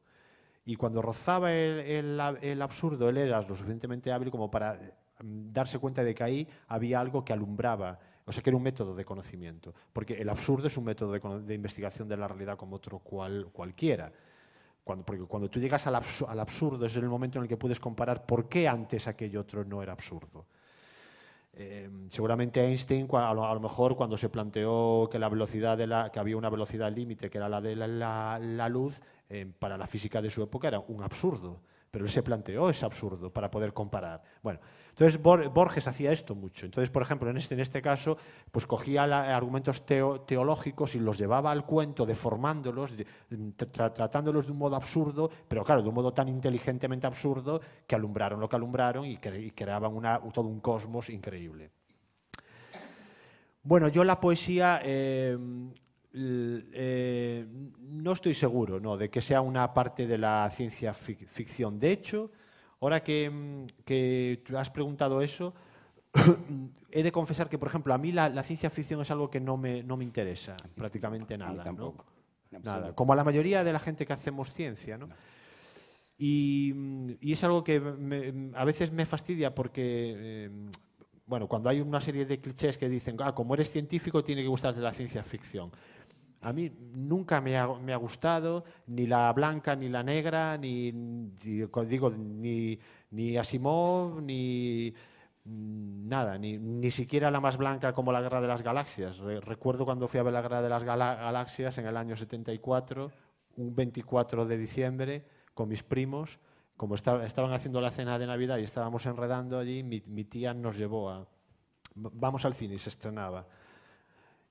Y cuando rozaba el, absurdo, él era lo suficientemente hábil como para mm, darse cuenta de que ahí había algo que alumbraba, o sea, que era un método de conocimiento, porque el absurdo es un método de, de investigación de la realidad como otro cual, cualquiera. Cuando, porque cuando tú llegas al, absurdo, al es el momento en el que puedes comparar por qué antes aquello otro no era absurdo. Eh, seguramente Einstein, a lo, mejor cuando se planteó que, la velocidad de la, que había una velocidad límite, que era la de la, luz, eh, para la física de su época era un absurdo. Pero él se planteó, es absurdo, para poder comparar. Bueno, entonces Borges hacía esto mucho. Entonces, por ejemplo, en este, en este caso, pues cogía argumentos teológicos y los llevaba al cuento, deformándolos, tratándolos de un modo absurdo, pero claro, de un modo tan inteligentemente absurdo que alumbraron lo que alumbraron y, creaban todo un cosmos increíble. Bueno, yo la poesía eh, eh, no estoy seguro no, de que sea una parte de la ciencia ficción. De hecho, ahora que, mm, que has preguntado eso, he de confesar que, por ejemplo, a mí la, ciencia ficción es algo que no me, no me interesa prácticamente nada. como a la mayoría de la gente que hacemos ciencia. ¿no? Y, mm, y, es algo que mm, a veces me fastidia porque... Em, bueno, cuando hay una serie de clichés que dicen, ah, como eres científico, tiene que gustarte la ciencia ficción. A mí nunca me ha, gustado ni la blanca ni la negra, ni, digo, ni, ni Asimov, ni mm, nada, ni, siquiera la más blanca como la Guerra de las Galaxias. recuerdo cuando fui a ver la Guerra de las Galaxias en el año 74, un 24 de diciembre, con mis primos, como estaban haciendo la cena de Navidad y estábamos enredando allí, mi, tía nos llevó a... Vamos al cine se estrenaba.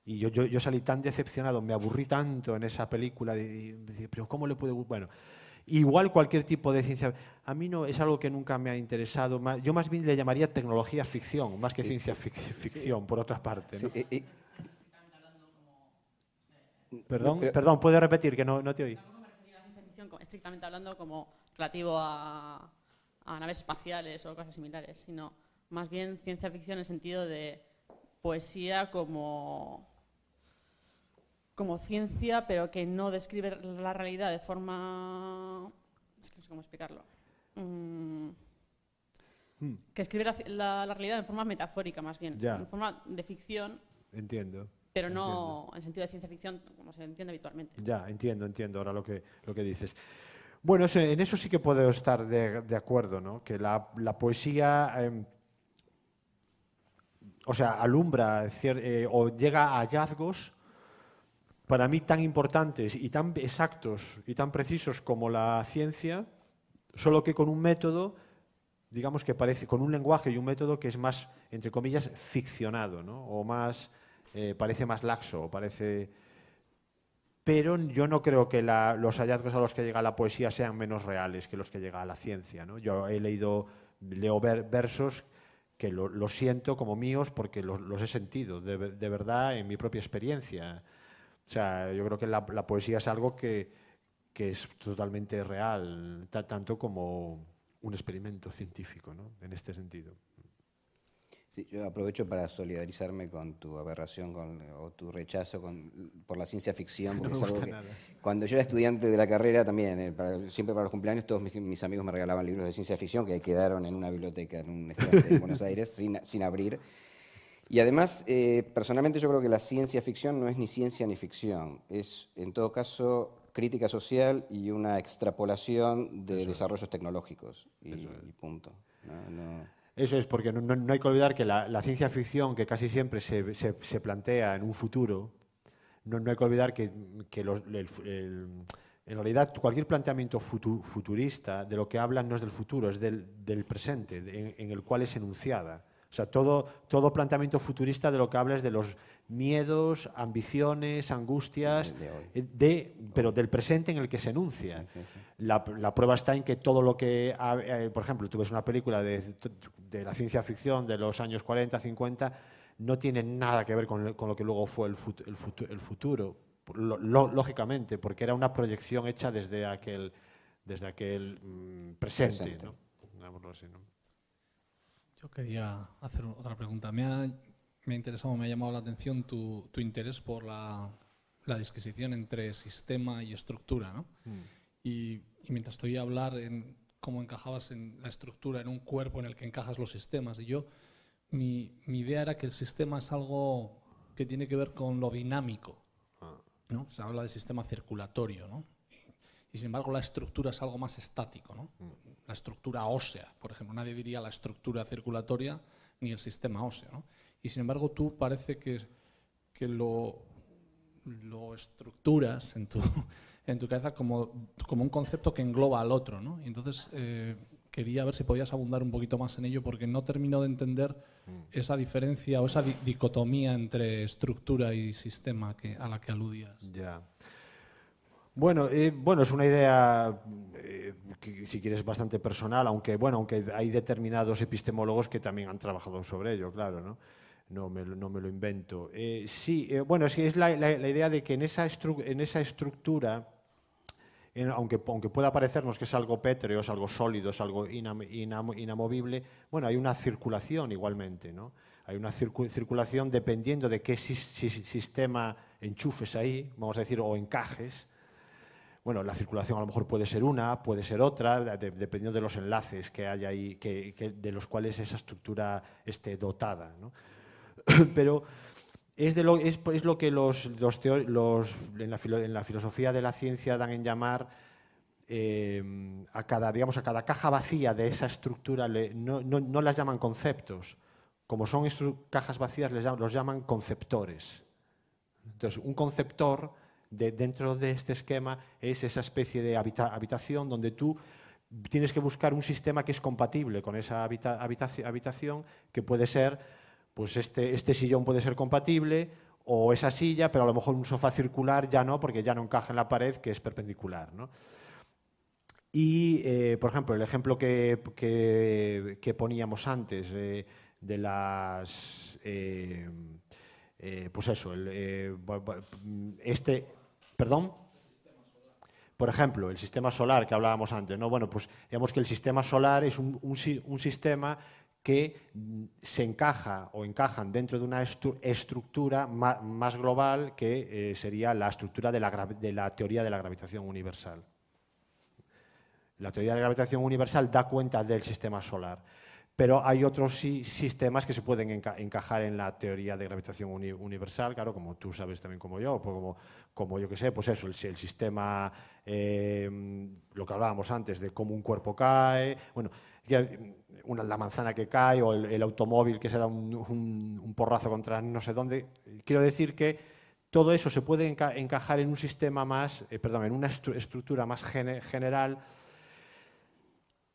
Y yo, yo, salí tan decepcionado, me aburrí tanto en esa película, de, pero ¿cómo le puede Bueno, igual cualquier tipo de ciencia. A mí no es algo que nunca me ha interesado. Más, yo más bien le llamaría tecnología ficción, más que ciencia ficción, por otra parte. Perdón, perdón, puede repetir que no, no te oí. Me estrictamente hablando como relativo a, a naves espaciales o cosas similares, sino más bien ciencia ficción en el sentido de poesía como como ciencia, pero que no describe la realidad de forma... Es que no sé cómo explicarlo. Mm, hmm. Que escribe la, realidad de forma metafórica, más bien. En forma de ficción. Entiendo. Pero no en sentido de ciencia ficción, como se entiende habitualmente. Ya, entiendo, entiendo ahora lo que, lo que dices. Bueno, en eso sí que puedo estar de, acuerdo, ¿no? Que la, poesía... Em, o sea, alumbra eh, o llega a hallazgos para mí tan importantes y tan exactos y tan precisos como la ciencia, solo que con un método, digamos que parece, con un lenguaje y un método que es más, entre comillas, ficcionado, ¿no? o más, eh, parece más laxo, parece... Pero yo no creo que los hallazgos a los que llega la poesía sean menos reales que los que llega a la ciencia. ¿no? Yo he leído, leo versos que los lo siento como míos porque los, he sentido de, de, verdad en mi propia experiencia. O sea, yo creo que la, poesía es algo que, que es totalmente real, tanto como un experimento científico, ¿no? En este sentido. Sí, yo aprovecho para solidarizarme con tu aberración con, o tu rechazo por la ciencia ficción. cuando yo era estudiante de la carrera también, eh, siempre para los cumpleaños, todos mis, amigos me regalaban libros de ciencia ficción que quedaron en una biblioteca en un Buenos Aires sin, sin abrir. Y además, eh, personalmente yo creo que la ciencia ficción no es ni ciencia ni ficción, es en todo caso crítica social y una extrapolación de desarrollos tecnológicos. Y, punto. Eso es, porque no, hay que olvidar que la, ciencia ficción, que casi siempre se, plantea en un futuro, no, hay que olvidar que, en realidad cualquier planteamiento futurista de lo que hablan no es del futuro, es del, presente, en el cual es enunciada. O sea, todo, todo planteamiento futurista de lo que hablas de los miedos, ambiciones, angustias, eh, de, pero del presente en el que se enuncia. La, la, prueba está en que todo lo que, ah, eh, por ejemplo, tú ves una película de, de la ciencia ficción de los años 40, 50, no tiene nada que ver con, lo que luego fue el, el, futuro, lógicamente, porque era una proyección hecha desde aquel, desde aquel mm, presente. Así, ¿no? Yo quería hacer otra pregunta. Me ha, me ha interesado, me ha llamado la atención tu, tu interés por la, la, disquisición entre sistema y estructura. ¿no? Mm. Y, mientras estoy oía hablar en cómo encajabas en la estructura, en un cuerpo en el que encajas los sistemas. Y yo, mi, mi idea era que el sistema es algo que tiene que ver con lo dinámico. Ah. ¿no? Se habla de sistema circulatorio. ¿no? y sin embargo la estructura es algo más estático. ¿no? Mm. La estructura ósea, por ejemplo, nadie diría la estructura circulatoria ni el sistema óseo. ¿no? Y sin embargo tú parece que, que lo, lo, estructuras en tu, en tu cabeza como, como, un concepto que engloba al otro. ¿no? Y entonces eh, quería ver si podías abundar un poquito más en ello porque no termino de entender mm. esa diferencia o esa dicotomía entre estructura y sistema que, a la que aludías. Ya. Eh, bueno, es una idea eh, si quieres bastante personal, aunque bueno, aunque hay determinados epistemólogos que también han trabajado sobre ello, claro, ¿no? me, lo invento. Eh, sí, bueno, sí, es la, idea de que en esa, estructura, aunque, pueda parecernos que es algo pétreo, es algo sólido, es algo inamovible, bueno, hay una circulación igualmente, ¿no? Hay una circulación dependiendo de qué sistema enchufes ahí, vamos a decir, o encajes, bueno, la circulación a lo mejor puede ser una, puede ser otra, dependiendo de los enlaces que haya ahí, que, de los cuales esa estructura esté dotada. ¿no? Pero es, lo, que los, en, la filosofía de la ciencia dan en llamar eh, a, cada, digamos, a cada caja vacía de esa estructura, no, las llaman conceptos. Como son cajas vacías, los llaman conceptores. Entonces, un conceptor dentro de este esquema es esa especie de habitación donde tú tienes que buscar un sistema que es compatible con esa habitación, que puede ser, pues este, este sillón puede ser compatible o esa silla, pero a lo mejor un sofá circular ya no, porque ya no encaja en la pared que es perpendicular. Y, eh, por ejemplo, el ejemplo que, poníamos antes eh, de las... Eh, pues eso, el, este ¿Perdón? Por ejemplo, el sistema solar que hablábamos antes. ¿no? Bueno, pues digamos que el sistema solar es un, sistema que mm, se encaja o encajan dentro de una estructura más global que eh, sería la estructura de la, teoría de la gravitación universal. La teoría de la gravitación universal da cuenta del sistema solar pero hay otros sistemas que se pueden encajar en la teoría de gravitación universal, claro, como tú sabes también como yo, pues como, yo que sé, pues eso, el, el sistema, em, lo que hablábamos antes, de cómo un cuerpo cae, bueno, la manzana que cae o el, automóvil que se da un, porrazo contra no sé dónde. Quiero decir que todo eso se puede encajar en un sistema más, eh, perdón, en una estructura más general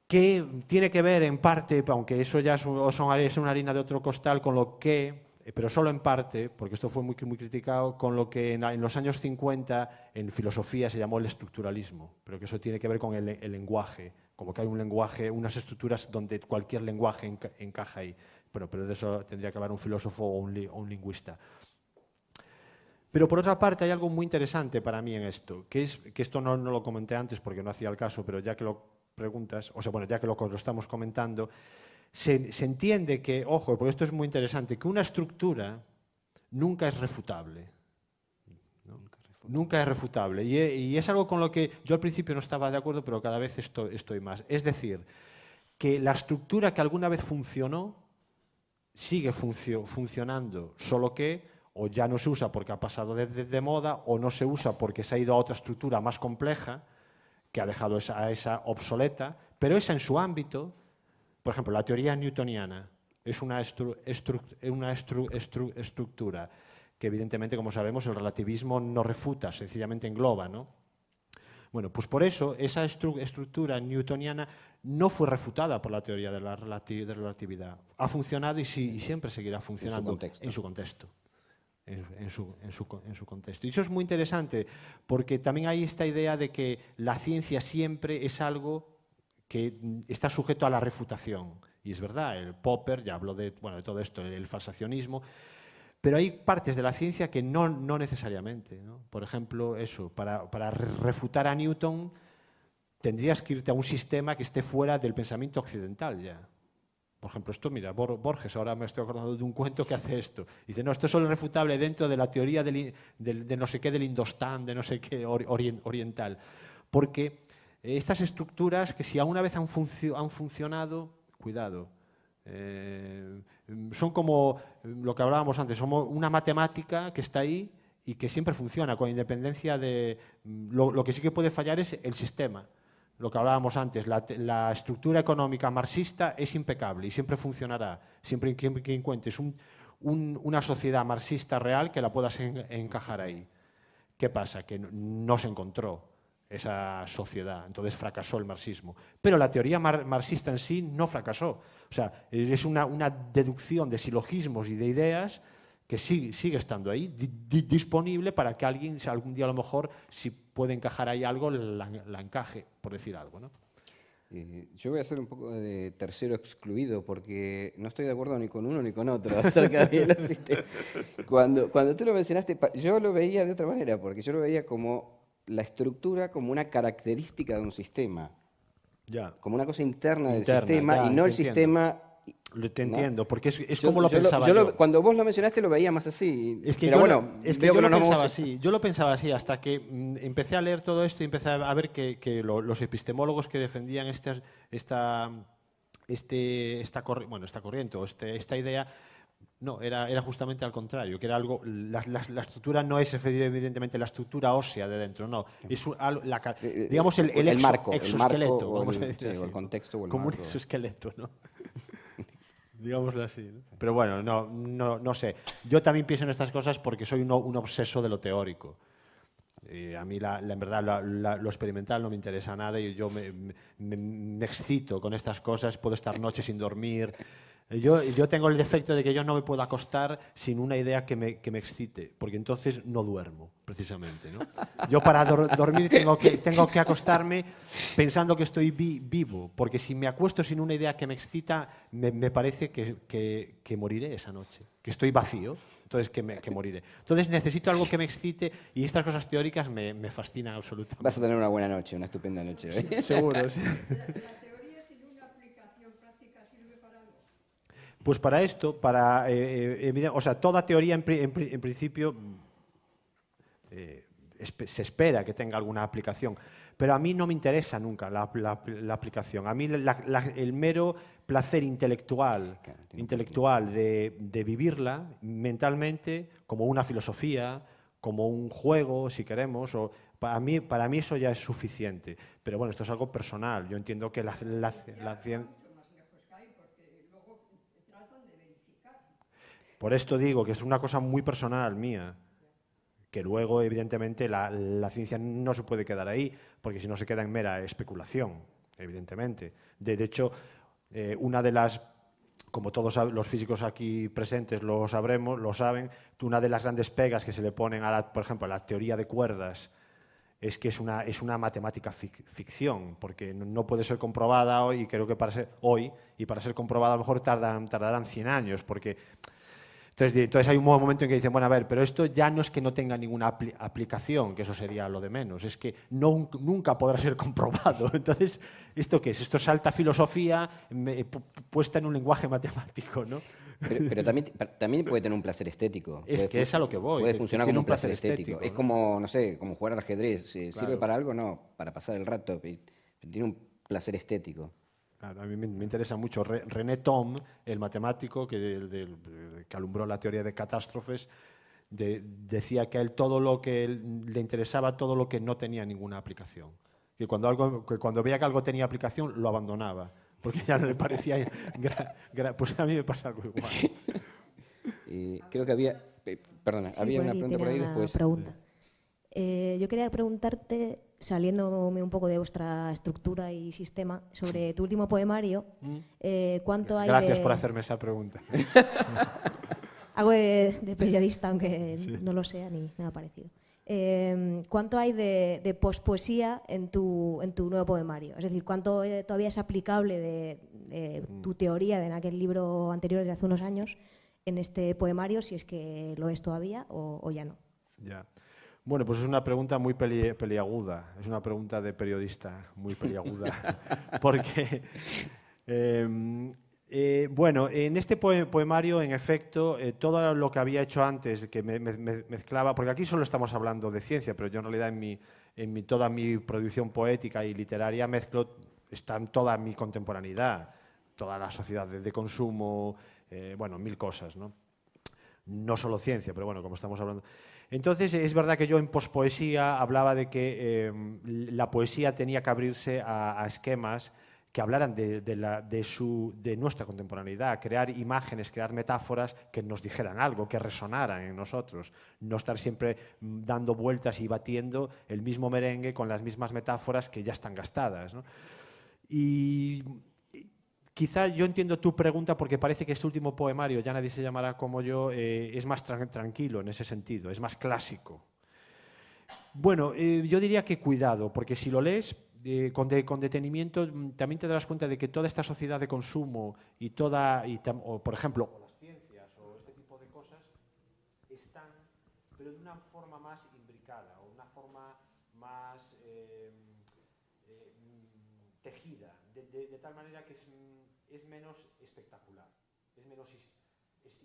que tiene que ver en parte, aunque eso ya es, una harina de otro costal, con lo que, eh, pero solo en parte, porque esto fue muy, criticado, con lo que en, los años 50 en filosofía se llamó el estructuralismo, pero que eso tiene que ver con el, lenguaje, como que hay un lenguaje, unas estructuras donde cualquier lenguaje encaja ahí. Bueno, pero de eso tendría que hablar un filósofo o un, lingüista. Pero por otra parte hay algo muy interesante para mí en esto, que, es, que esto no lo comenté antes porque no hacía el caso, pero ya que lo preguntas, o sea, bueno, ya que lo, estamos comentando, se, entiende que, ojo, porque esto es muy interesante, que una estructura nunca es refutable. Nunca es refutable. Eh, y, es algo con lo que yo al principio no estaba de acuerdo, pero cada vez estoy, más. Es decir, que la estructura que alguna vez funcionó sigue funcionando, solo que o ya no se usa porque ha pasado de, moda, o no se usa porque se ha ido a otra estructura más compleja, que ha dejado a esa obsoleta, pero esa en su ámbito, por ejemplo, la teoría newtoniana es una, una estructura que evidentemente, como sabemos, el relativismo no refuta, sencillamente engloba, ¿no? Bueno, pues por eso esa estructura newtoniana no fue refutada por la teoría de la, relatividad. Ha funcionado y, siempre seguirá funcionando En su contexto en, su, contexto. Y eso es muy interesante porque también hay esta idea de que la ciencia siempre es algo que mm, está sujeto a la refutación. Y es verdad, el Popper ya habló de, bueno, de todo esto, el falsacionismo, pero hay partes de la ciencia que no, necesariamente. Por ejemplo, eso, para, para refutar a Newton tendrías que irte a un sistema que esté fuera del pensamiento occidental ya. Por ejemplo, esto, mira, Borges, ahora me estoy acordando de un cuento que hace esto. Dice, no, esto es solo refutable dentro de la teoría del, de no sé qué, del Indostán, de no sé qué, oriental. Porque eh, estas estructuras que si una vez han, funcionado, cuidado, eh, son como eh, lo que hablábamos antes, somos una matemática que está ahí y que siempre funciona, con independencia de... Mm, lo que sí que puede fallar es el sistema lo que hablábamos antes, la, estructura económica marxista es impecable y siempre funcionará, siempre que, encuentres una sociedad marxista real que la puedas encajar ahí. ¿Qué pasa? Que no, se encontró esa sociedad, entonces fracasó el marxismo. Pero la teoría marxista en sí no fracasó. O sea, es una, una deducción de silogismos y de ideas que sigue sigue estando ahí, disponible para que alguien, algún día a lo mejor, si puede encajar ahí algo, la, encaje, por decir algo. ¿no? Eh, yo voy a ser un poco de tercero excluido porque no estoy de acuerdo ni con uno ni con otro acerca de cuando, cuando tú lo mencionaste, yo lo veía de otra manera, porque yo lo veía como la estructura como una característica de un sistema. Ya. Como una cosa interna, del sistema y no el sistema te entiendo, porque es, como lo pensaba. yo, cuando vos lo mencionaste lo veía más así. Es que pero yo, bueno, yo lo pensaba así. Yo lo pensaba así hasta que mm, empecé a leer todo esto y empecé a ver que, que los epistemólogos que defendían esta, esta, este, esta, bueno, esta corriente este, esta idea. No, era, era, justamente al contrario, que era algo, la, estructura no es evidentemente la estructura ósea de dentro, no, es eh, eh, digamos el, el, marco, exoesqueleto, el contexto, el como un exoesqueleto, ¿no? digámoslo así. Pero bueno, no, no, no, sé. Yo también pienso en estas cosas porque soy un, un obseso de lo teórico. Eh, a mí, la, en verdad, lo experimental no me interesa nada y yo me, me, excito con estas cosas. Puedo estar noches sin dormir, eh, yo, yo tengo el defecto de que yo no me puedo acostar sin una idea que me, que me excite, porque entonces no duermo, precisamente. ¿no? Yo para dormir tengo que, tengo que acostarme pensando que estoy vivo, porque si me acuesto sin una idea que me excita, me, me parece que, que, moriré esa noche, que estoy vacío entonces que, que, moriré. Entonces necesito algo que me excite y estas cosas teóricas me, me fascinan absolutamente. Vas a tener una buena noche, una estupenda noche. Seguro, sí. Pues para esto, para, eh, eh, o sea, toda teoría en, principio eh, se espera que tenga alguna aplicación, pero a mí no me interesa nunca la, aplicación. A mí el mero placer intelectual, intelectual de, vivirla mentalmente como una filosofía, como un juego, si queremos, o para mí, para mí eso ya es suficiente. Pero bueno, esto es algo personal. Yo entiendo que la, ciencia... Por esto digo que es una cosa muy personal mía, que luego, evidentemente, la, ciencia no se puede quedar ahí, porque si no se queda en mera especulación, evidentemente. De, hecho, eh, una de las como todos los físicos aquí presentes lo sabremos, lo saben, una de las grandes pegas que se le ponen, a por ejemplo, la teoría de cuerdas es que es una, es una matemática ficción, porque no puede ser comprobada hoy, y creo que para ser, hoy, y para ser comprobada a lo mejor tardan, tardarán 100 años, porque entonces, hay un momento en que dicen, bueno, a ver, pero esto ya no es que no tenga ninguna aplicación, que eso sería lo de menos, es que nunca podrá ser comprobado. Entonces, ¿esto qué es? Esto es alta filosofía eh, puesta en un lenguaje matemático, ¿no? Pero, también, puede tener un placer estético. Es que es a lo que voy. Puede funcionar como un placer, estético. Es como, no sé, como jugar al ajedrez. ¿Sirve para algo? No, para pasar el rato. Tiene un placer estético a mí me interesa mucho René Thom, el matemático que, alumbró la teoría de catástrofes, decía que a él todo lo que le interesaba, todo lo que no tenía ninguna aplicación. Que cuando, veía que algo tenía aplicación, lo abandonaba, porque ya no le parecía... pues a mí me pasa algo igual. Eh, creo que había... Eh, perdona, había una pregunta por ahí después. Pregunta. Eh, yo quería preguntarte, saliéndome un poco de vuestra estructura y sistema, sobre tu último poemario, mm. eh, ¿cuánto hay Gracias por hacerme esa pregunta. Hago de, periodista, aunque no lo sea ni me ha parecido. Em, ¿Cuánto hay de, pospoesía en tu, en tu nuevo poemario? Es decir, ¿cuánto eh, todavía es aplicable de, mm. tu teoría en aquel libro anterior de hace unos años en este poemario, si es que lo es todavía o, ya no? Ya. Bueno, pues es una pregunta muy peliaguda, es una pregunta de periodista muy peliaguda, porque, em, eh, bueno, en este poemario, en efecto, eh, todo lo que había hecho antes, que mezclaba, porque aquí solo estamos hablando de ciencia, pero yo en realidad en, mi, en mi, toda mi producción poética y literaria mezclo, está toda mi contemporaneidad, toda la sociedad de, de consumo, eh, bueno, mil cosas, ¿no? No solo ciencia, pero bueno, como estamos hablando... Entonces, es verdad que yo en pospoesía hablaba de que em, la poesía tenía que abrirse a, esquemas que hablaran de, su, de, nuestra contemporaneidad, crear imágenes, crear metáforas que nos dijeran algo, que resonaran en nosotros, no estar siempre mm, dando vueltas y batiendo el mismo merengue con las mismas metáforas que ya están gastadas. ¿no? Y Quizá yo entiendo tu pregunta porque parece que este último poemario, Ya nadie se llamará como yo, eh, es más tranquilo en ese sentido, es más clásico. Bueno, eh, yo diría que cuidado, porque si lo lees eh, con, detenimiento, mm, también te darás cuenta de que toda esta sociedad de consumo y toda, por ejemplo, las ciencias o este tipo de cosas están, pero de una forma más imbricada o una forma más mm, tejida, de, de tal manera que es mm, es menos espectacular, es menos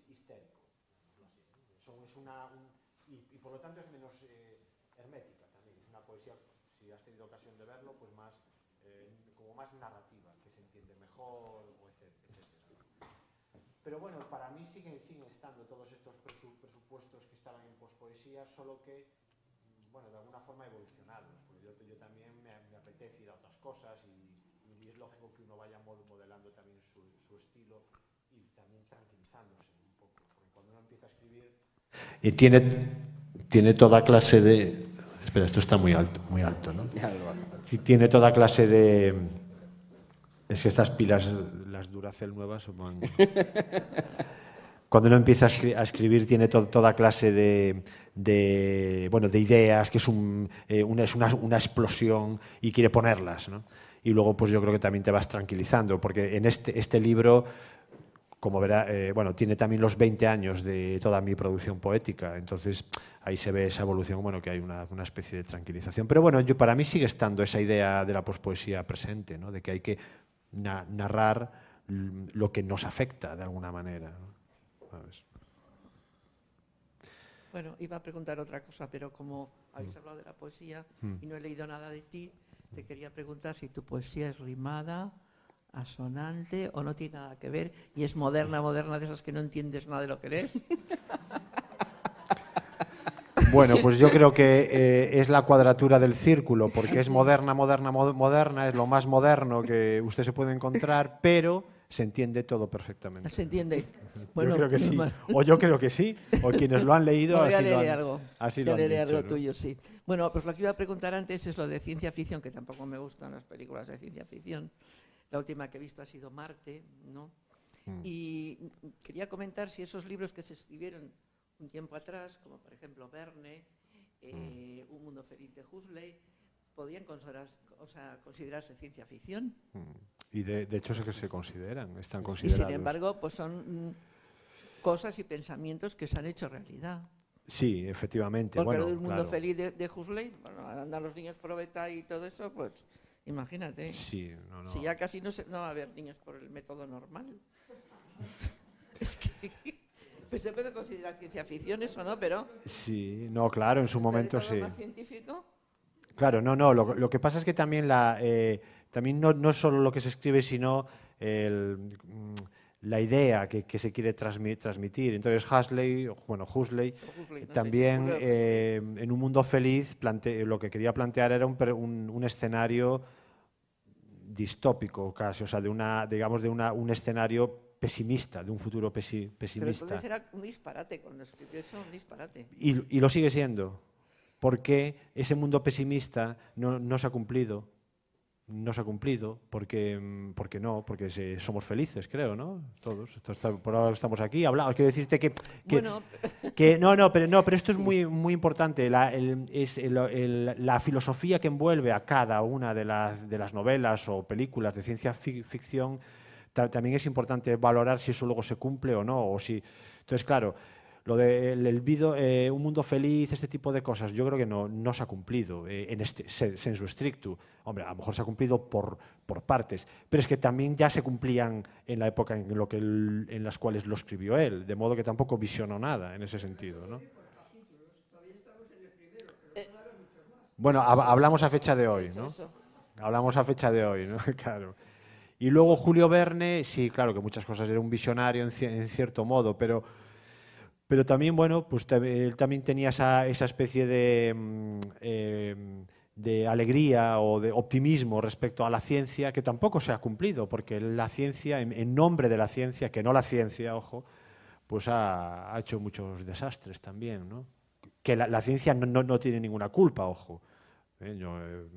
histérico. es una, y, por lo tanto es menos eh, hermética también, es una poesía, si has tenido ocasión de verlo, pues más, eh, como más narrativa, que se entiende mejor, etc Pero bueno, para mí siguen, estando todos estos presupuestos que estaban en pospoesía, solo que, mm, bueno, de alguna forma evolucionados, porque yo, también me, apetece ir a otras cosas y y es lógico que uno vaya modelando también su, su estilo y también tranquilizándose un poco, porque cuando uno empieza a escribir... Y tiene, toda clase de... Espera, esto está muy alto, muy alto, ¿no? Y tiene toda clase de... Es que estas pilas, las Duracell nuevas, son... cuando uno empieza a, escribir tiene toda clase de, de, bueno, de ideas, que es, un, eh, es una, explosión y quiere ponerlas. ¿no? y luego pues yo creo que también te vas tranquilizando, porque en este, este libro, como verá, eh, bueno, tiene también los 20 años de toda mi producción poética, entonces ahí se ve esa evolución, bueno, que hay una, especie de tranquilización. Pero bueno, yo, para mí sigue estando esa idea de la pospoesía presente, ¿no? de que hay que narrar lo que nos afecta de alguna manera. Bueno, iba a preguntar otra cosa, pero como habéis mm. hablado de la poesía mm. y no he leído nada de ti, te quería preguntar si tu poesía es rimada, asonante o no tiene nada que ver y es moderna, moderna de esas que no entiendes nada de lo que eres. Bueno, pues yo creo que eh, es la cuadratura del círculo, porque es moderna, moderna, moderna, es lo más moderno que usted se puede encontrar, pero se entiende todo perfectamente. Se entiende. Bueno, yo creo que sí. O yo creo que sí. O quienes lo han leído así, algo. algo tuyo, sí. Bueno, pues lo que iba a preguntar antes es lo de ciencia ficción, que tampoco me gustan las películas de ciencia ficción. La última que he visto ha sido Marte, ¿no? Mm. Y quería comentar si esos libros que se escribieron un tiempo atrás, como por ejemplo Verne, eh, mm. Un mundo feliz de Huxley, podían considerarse, ciencia ficción. Mm. Y de, hecho es que se consideran, están considerados. Y sin embargo, pues son mm, cosas y pensamientos que se han hecho realidad. Sí, efectivamente. Porque el mundo feliz de, de Huxley, bueno, andan los niños por beta y todo eso, pues imagínate. Sí, no, Si ya casi no, se, no va a haber niños por el método normal. es que... Pues se puede considerar ciencia ficción eso, ¿no? Pero... Sí, no, claro, en su momento sí. científico? Claro, no, no. Lo, que pasa es que también, la, eh, también no, no solo lo que se escribe, sino mm, la idea que, se quiere transmitir. Entonces Huxley, bueno, Huxley, también eh, en Un Mundo Feliz lo que quería plantear era un, un, escenario distópico casi, o sea, de una, digamos, de una, un escenario pesimista, de un futuro pesimista. Pero era un disparate, cuando escribió eso un disparate. Y, y lo sigue siendo por qué ese mundo pesimista no, se ha cumplido. No se ha cumplido, porque, mm, porque no, porque somos felices, creo, ¿no? Todos. por ahora estamos aquí, hablando Quiero decirte que. que, no, no pero, no, pero esto es muy, muy importante. La, filosofía que envuelve a cada una de las, de las novelas o películas de ciencia ficción también es importante valorar si eso luego se cumple o no. O si... Entonces, claro, lo del de eh, un mundo feliz, este tipo de cosas, yo creo que no, no se ha cumplido eh, en este senso estricto. Hombre, a lo mejor se ha cumplido por, por partes, pero es que también ya se cumplían en la época en, lo que en las cuales lo escribió él, de modo que tampoco visionó nada en ese sentido. ¿no? Bueno, hablamos a fecha de hoy, ¿no? Hablamos a fecha de hoy, ¿no? claro. Y luego Julio Verne, sí, claro que muchas cosas era un visionario en cierto modo, pero pero también, bueno, pues él también tenía esa, especie de, mm, em, de alegría o de optimismo respecto a la ciencia que tampoco se ha cumplido, porque la ciencia, en, nombre de la ciencia, que no la ciencia, ojo, pues ha, hecho muchos desastres también, ¿no? Que la, ciencia no, tiene ninguna culpa, ojo. ¿Eh? Yo eh,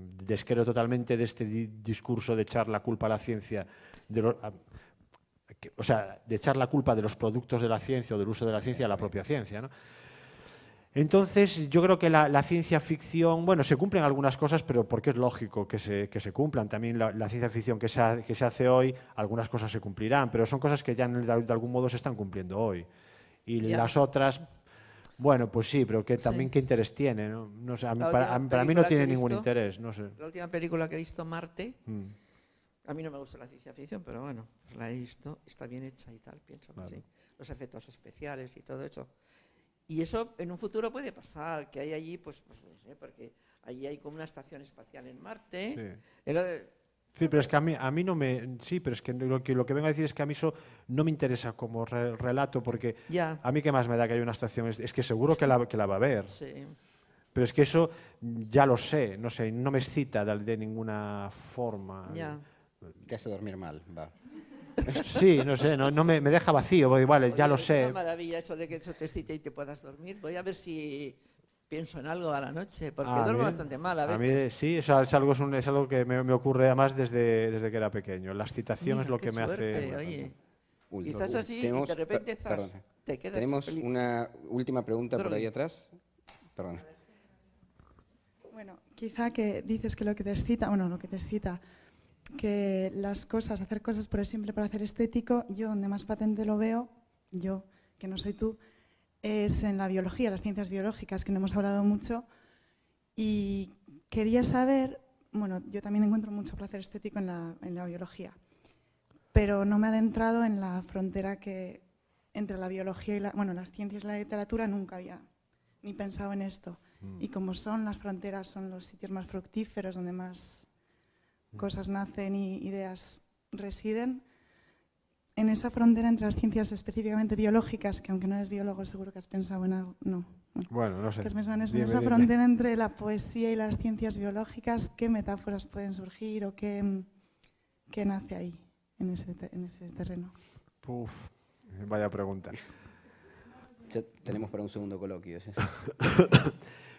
totalmente de este discurso de echar la culpa a la ciencia. De o sea, de echar la culpa de los productos de la ciencia o del uso de la ciencia a la propia ciencia. ¿no? Entonces, yo creo que la, ciencia ficción, bueno, se cumplen algunas cosas, pero porque es lógico que se, cumplan. También la, ciencia ficción que se, que se, hace hoy, algunas cosas se cumplirán, pero son cosas que ya en de algún modo se están cumpliendo hoy. Y las otras, bueno, pues sí, pero que también qué interés tiene. No? para, mí, no tiene ningún interés. No La última película que he visto, Marte. Mm. A mí no me gusta la ciencia ficción, pero bueno, pues la he visto, está bien hecha y tal, pienso que sí. Los efectos especiales y todo eso. Y eso en un futuro puede pasar, que hay allí, pues, pues no sé, porque allí hay como una estación espacial en Marte. Sí. pero es que a mí, no me. Sí, pero es que lo, que vengo a decir es que a mí eso no me interesa como relato, porque a mí qué más me da que haya una estación. Es, que seguro que, la, que la va a haber. Sí. Pero es que eso ya lo sé, no sé, no me excita de, ninguna forma. ya. Que hace dormir mal, va. Sí, no sé, no, me, me, deja vacío, porque vale, ya lo sé. Es maravilla eso de que eso te excite y te puedas dormir. Voy a ver si pienso en algo a la noche, porque duermo bastante mal a veces. A mí sí, eso es, algo, es, algo que me, me, ocurre además desde, desde que era pequeño. La excitación es lo que me suerte, hace... Oye. Uy, Quizás así y de repente te quedas... Tenemos una última pregunta por ahí atrás. Perdón. Bueno, quizá que dices que lo que te excita, bueno, lo que te excita que las cosas, hacer cosas por el simple placer estético, yo donde más patente lo veo, yo que no soy tú, es en la biología, las ciencias biológicas, que no hemos hablado mucho. Y quería saber, bueno, yo también encuentro mucho placer estético en la, biología, pero no me he adentrado en la frontera que entre la biología y la, bueno, las ciencias y la literatura nunca había ni pensado en esto. Mm. Y como son las fronteras, son los sitios más fructíferos, donde más cosas nacen y ideas residen. En esa frontera entre las ciencias específicamente biológicas, que aunque no eres biólogo seguro que has pensado en algo, no. Bueno, no sé. ¿Qué en esa frontera entre la poesía y las ciencias biológicas, ¿qué metáforas pueden surgir o qué, qué nace ahí, en ese, en ese terreno? Uf, vaya pregunta. Ya tenemos para un segundo coloquio. ¿sí?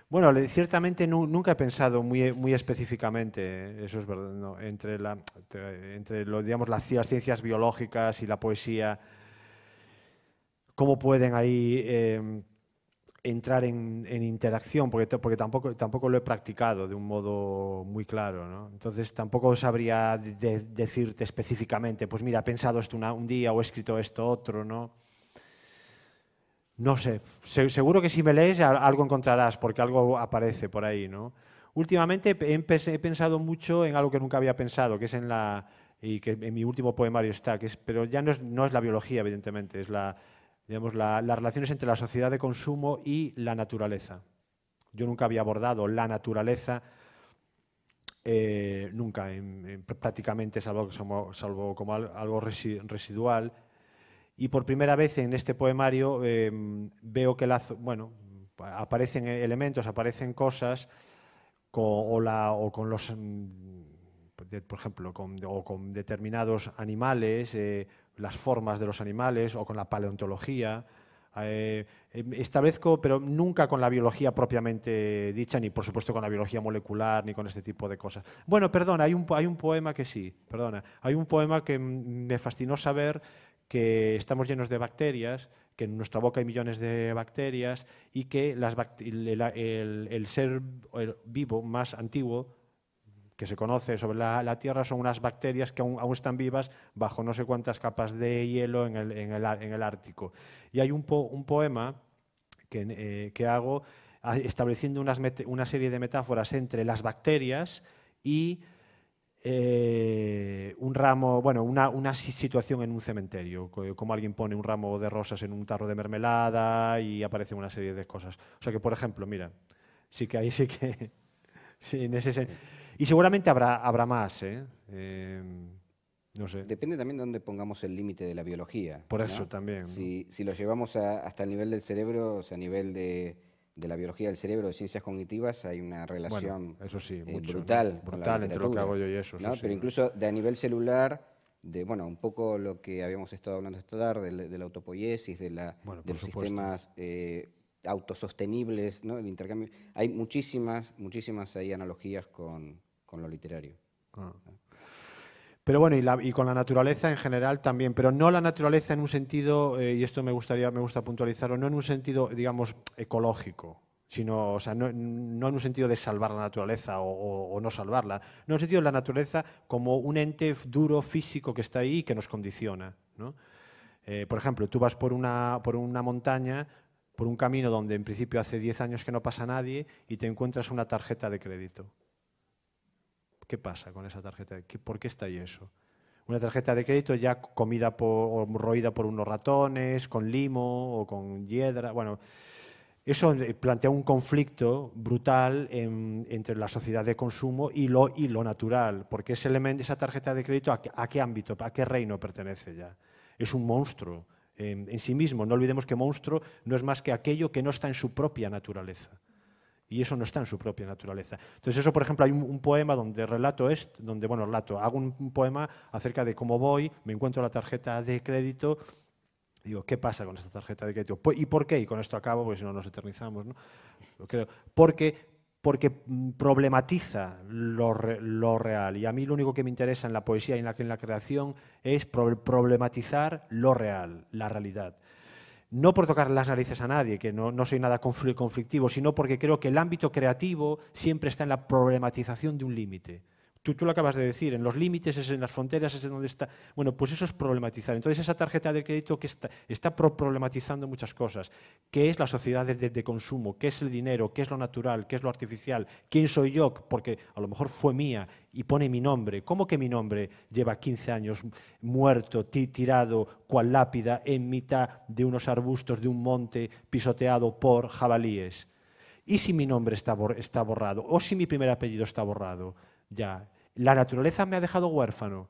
Bueno, ciertamente nunca he pensado muy, específicamente, eso es verdad, entre, entre digamos, las ciencias biológicas y la poesía, cómo pueden ahí em, entrar en, interacción, porque, porque tampoco, tampoco lo he practicado de un modo muy claro. ¿no? Entonces tampoco sabría decirte específicamente, pues mira, he pensado esto un día o he escrito esto otro, ¿no? No sé, seguro que si me lees algo encontrarás, porque algo aparece por ahí, ¿no? Últimamente he pensado mucho en algo que nunca había pensado, que es en la y que en mi último poemario está, que es, pero ya no es, la biología, evidentemente, es la, digamos, las relaciones entre la sociedad de consumo y la naturaleza. Yo nunca había abordado la naturaleza, eh, nunca, prácticamente, salvo, salvo como algo residual, y por primera vez en este poemario eh, veo que bueno, aparecen elementos, aparecen cosas, o, la, o con los, mm, por ejemplo, con, determinados animales, eh, las formas de los animales, o con la paleontología. Eh, em, establezco, pero nunca con la biología propiamente dicha, ni por supuesto con la biología molecular, ni con este tipo de cosas. Bueno, perdona, hay un, hay un poema que sí, perdona, hay un poema que me fascinó saber que estamos llenos de bacterias, que en nuestra boca hay millones de bacterias y que el, ser vivo más antiguo que se conoce sobre la, Tierra son unas bacterias que aún, aún, están vivas bajo no sé cuántas capas de hielo en el, Ártico. Y hay un, un poema que, eh, hago estableciendo una serie de metáforas entre las bacterias y eh, un ramo, bueno, una, situación en un cementerio, como alguien pone un ramo de rosas en un tarro de mermelada y aparece una serie de cosas. O sea que, por ejemplo, mira, sí que ahí sí que... ese y seguramente habrá, habrá más, ¿eh? em, no sé. Depende también de dónde pongamos el límite de la biología. Por eso también. Si, lo llevamos hasta el nivel del cerebro, o sea, a nivel de de la biología del cerebro, de ciencias cognitivas, hay una relación eh, brutal. entre lo que hago yo y eso. Pero incluso a nivel celular, de bueno, un poco lo que habíamos estado hablando de, la autopoiesis, de, la, los sistemas eh, autosostenibles, el intercambio. Hay muchísimas, muchísimas ahí analogías con, lo literario. Ah. Pero bueno, y, con la naturaleza en general también, pero no la naturaleza en un sentido, eh, y esto me gustaría, me gusta puntualizarlo, no en un sentido, digamos, ecológico, sino, o sea, no, en un sentido de salvar la naturaleza o, no salvarla, no en un sentido de la naturaleza como un ente duro físico que está ahí y que nos condiciona. Eh, por ejemplo, tú vas por una, por una montaña, por un camino donde en principio hace 10 años que no pasa nadie y te encuentras una tarjeta de crédito. ¿Qué pasa con esa tarjeta? ¿Por qué está ahí eso? Una tarjeta de crédito ya comida por, o roída por unos ratones, con limo o con hiedra. Bueno, eso eh, plantea un conflicto brutal entre la sociedad de consumo y lo, y lo natural, porque ese elemento, esa tarjeta de crédito, ¿a qué, ámbito, a qué reino pertenece ya? Es un monstruo en sí mismo. No olvidemos que monstruo no es más que aquello que no está en su propia naturaleza. Y eso no está en su propia naturaleza. Entonces, eso, por ejemplo, hay un, poema donde relato es, donde, bueno, relato, hago un, poema acerca de cómo voy, me encuentro la tarjeta de crédito, Digo, ¿qué pasa con esta tarjeta de crédito? ¿Y por qué? Y con esto acabo, porque si no nos eternizamos. ¿no? Creo. Porque, porque mm, problematiza lo, real. Y a mí lo único que me interesa en la poesía y en la, en la creación es problematizar lo real, la realidad no por tocar las narices a nadie, que no, soy nada conflictivo, sino porque creo que el ámbito creativo siempre está en la problematización de un límite. Tú, lo acabas de decir, en los límites, es en las fronteras, es en donde está. Bueno, pues eso es problematizar. Entonces, esa tarjeta de crédito que está, problematizando muchas cosas. ¿Qué es la sociedad de, consumo? ¿Qué es el dinero? ¿Qué es lo natural? ¿Qué es lo artificial? ¿Quién soy yo? Porque a lo mejor fue mía y pone mi nombre. ¿Cómo que mi nombre lleva 15 años muerto, tirado, cual lápida, en mitad de unos arbustos de un monte pisoteado por jabalíes? ¿Y si mi nombre está, está borrado? ¿O si mi primer apellido está borrado? Ya, la naturaleza me ha dejado huérfano,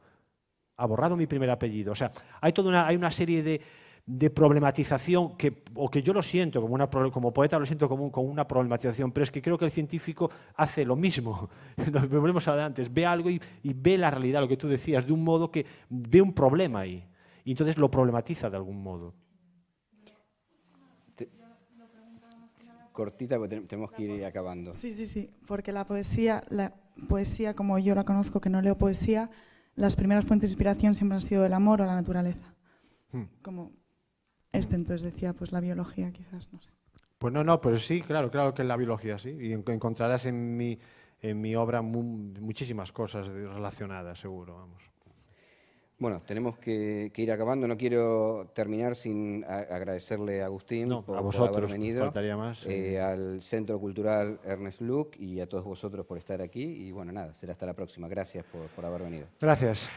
ha borrado mi primer apellido. O sea, hay toda una, hay una serie de, de problematización, que, o que yo lo siento, como, una, como poeta lo siento como, una problematización, pero es que creo que el científico hace lo mismo. Nos volvemos a antes, ve algo y, ve la realidad, lo que tú decías, de un modo que ve un problema ahí. Y entonces lo problematiza de algún modo. cortita, porque tenemos que ir acabando. Sí, sí, sí, porque la poesía, la, poesía como yo la conozco, que no leo poesía, las primeras fuentes de inspiración siempre han sido el amor o la naturaleza. Hmm. Como este entonces decía, pues la biología quizás, no sé. Pues no, no, pero sí, claro, claro que es la biología, sí. Y encontrarás en mi, en mi obra muchísimas cosas relacionadas, seguro, vamos. Bueno, tenemos que, ir acabando. No quiero terminar sin agradecerle a Agustín por, a vosotros, haber venido. Eh, eh. al Centro Cultural Ernest Luc y a todos vosotros por estar aquí. Y bueno, nada, será hasta la próxima. Gracias por haber venido. Gracias.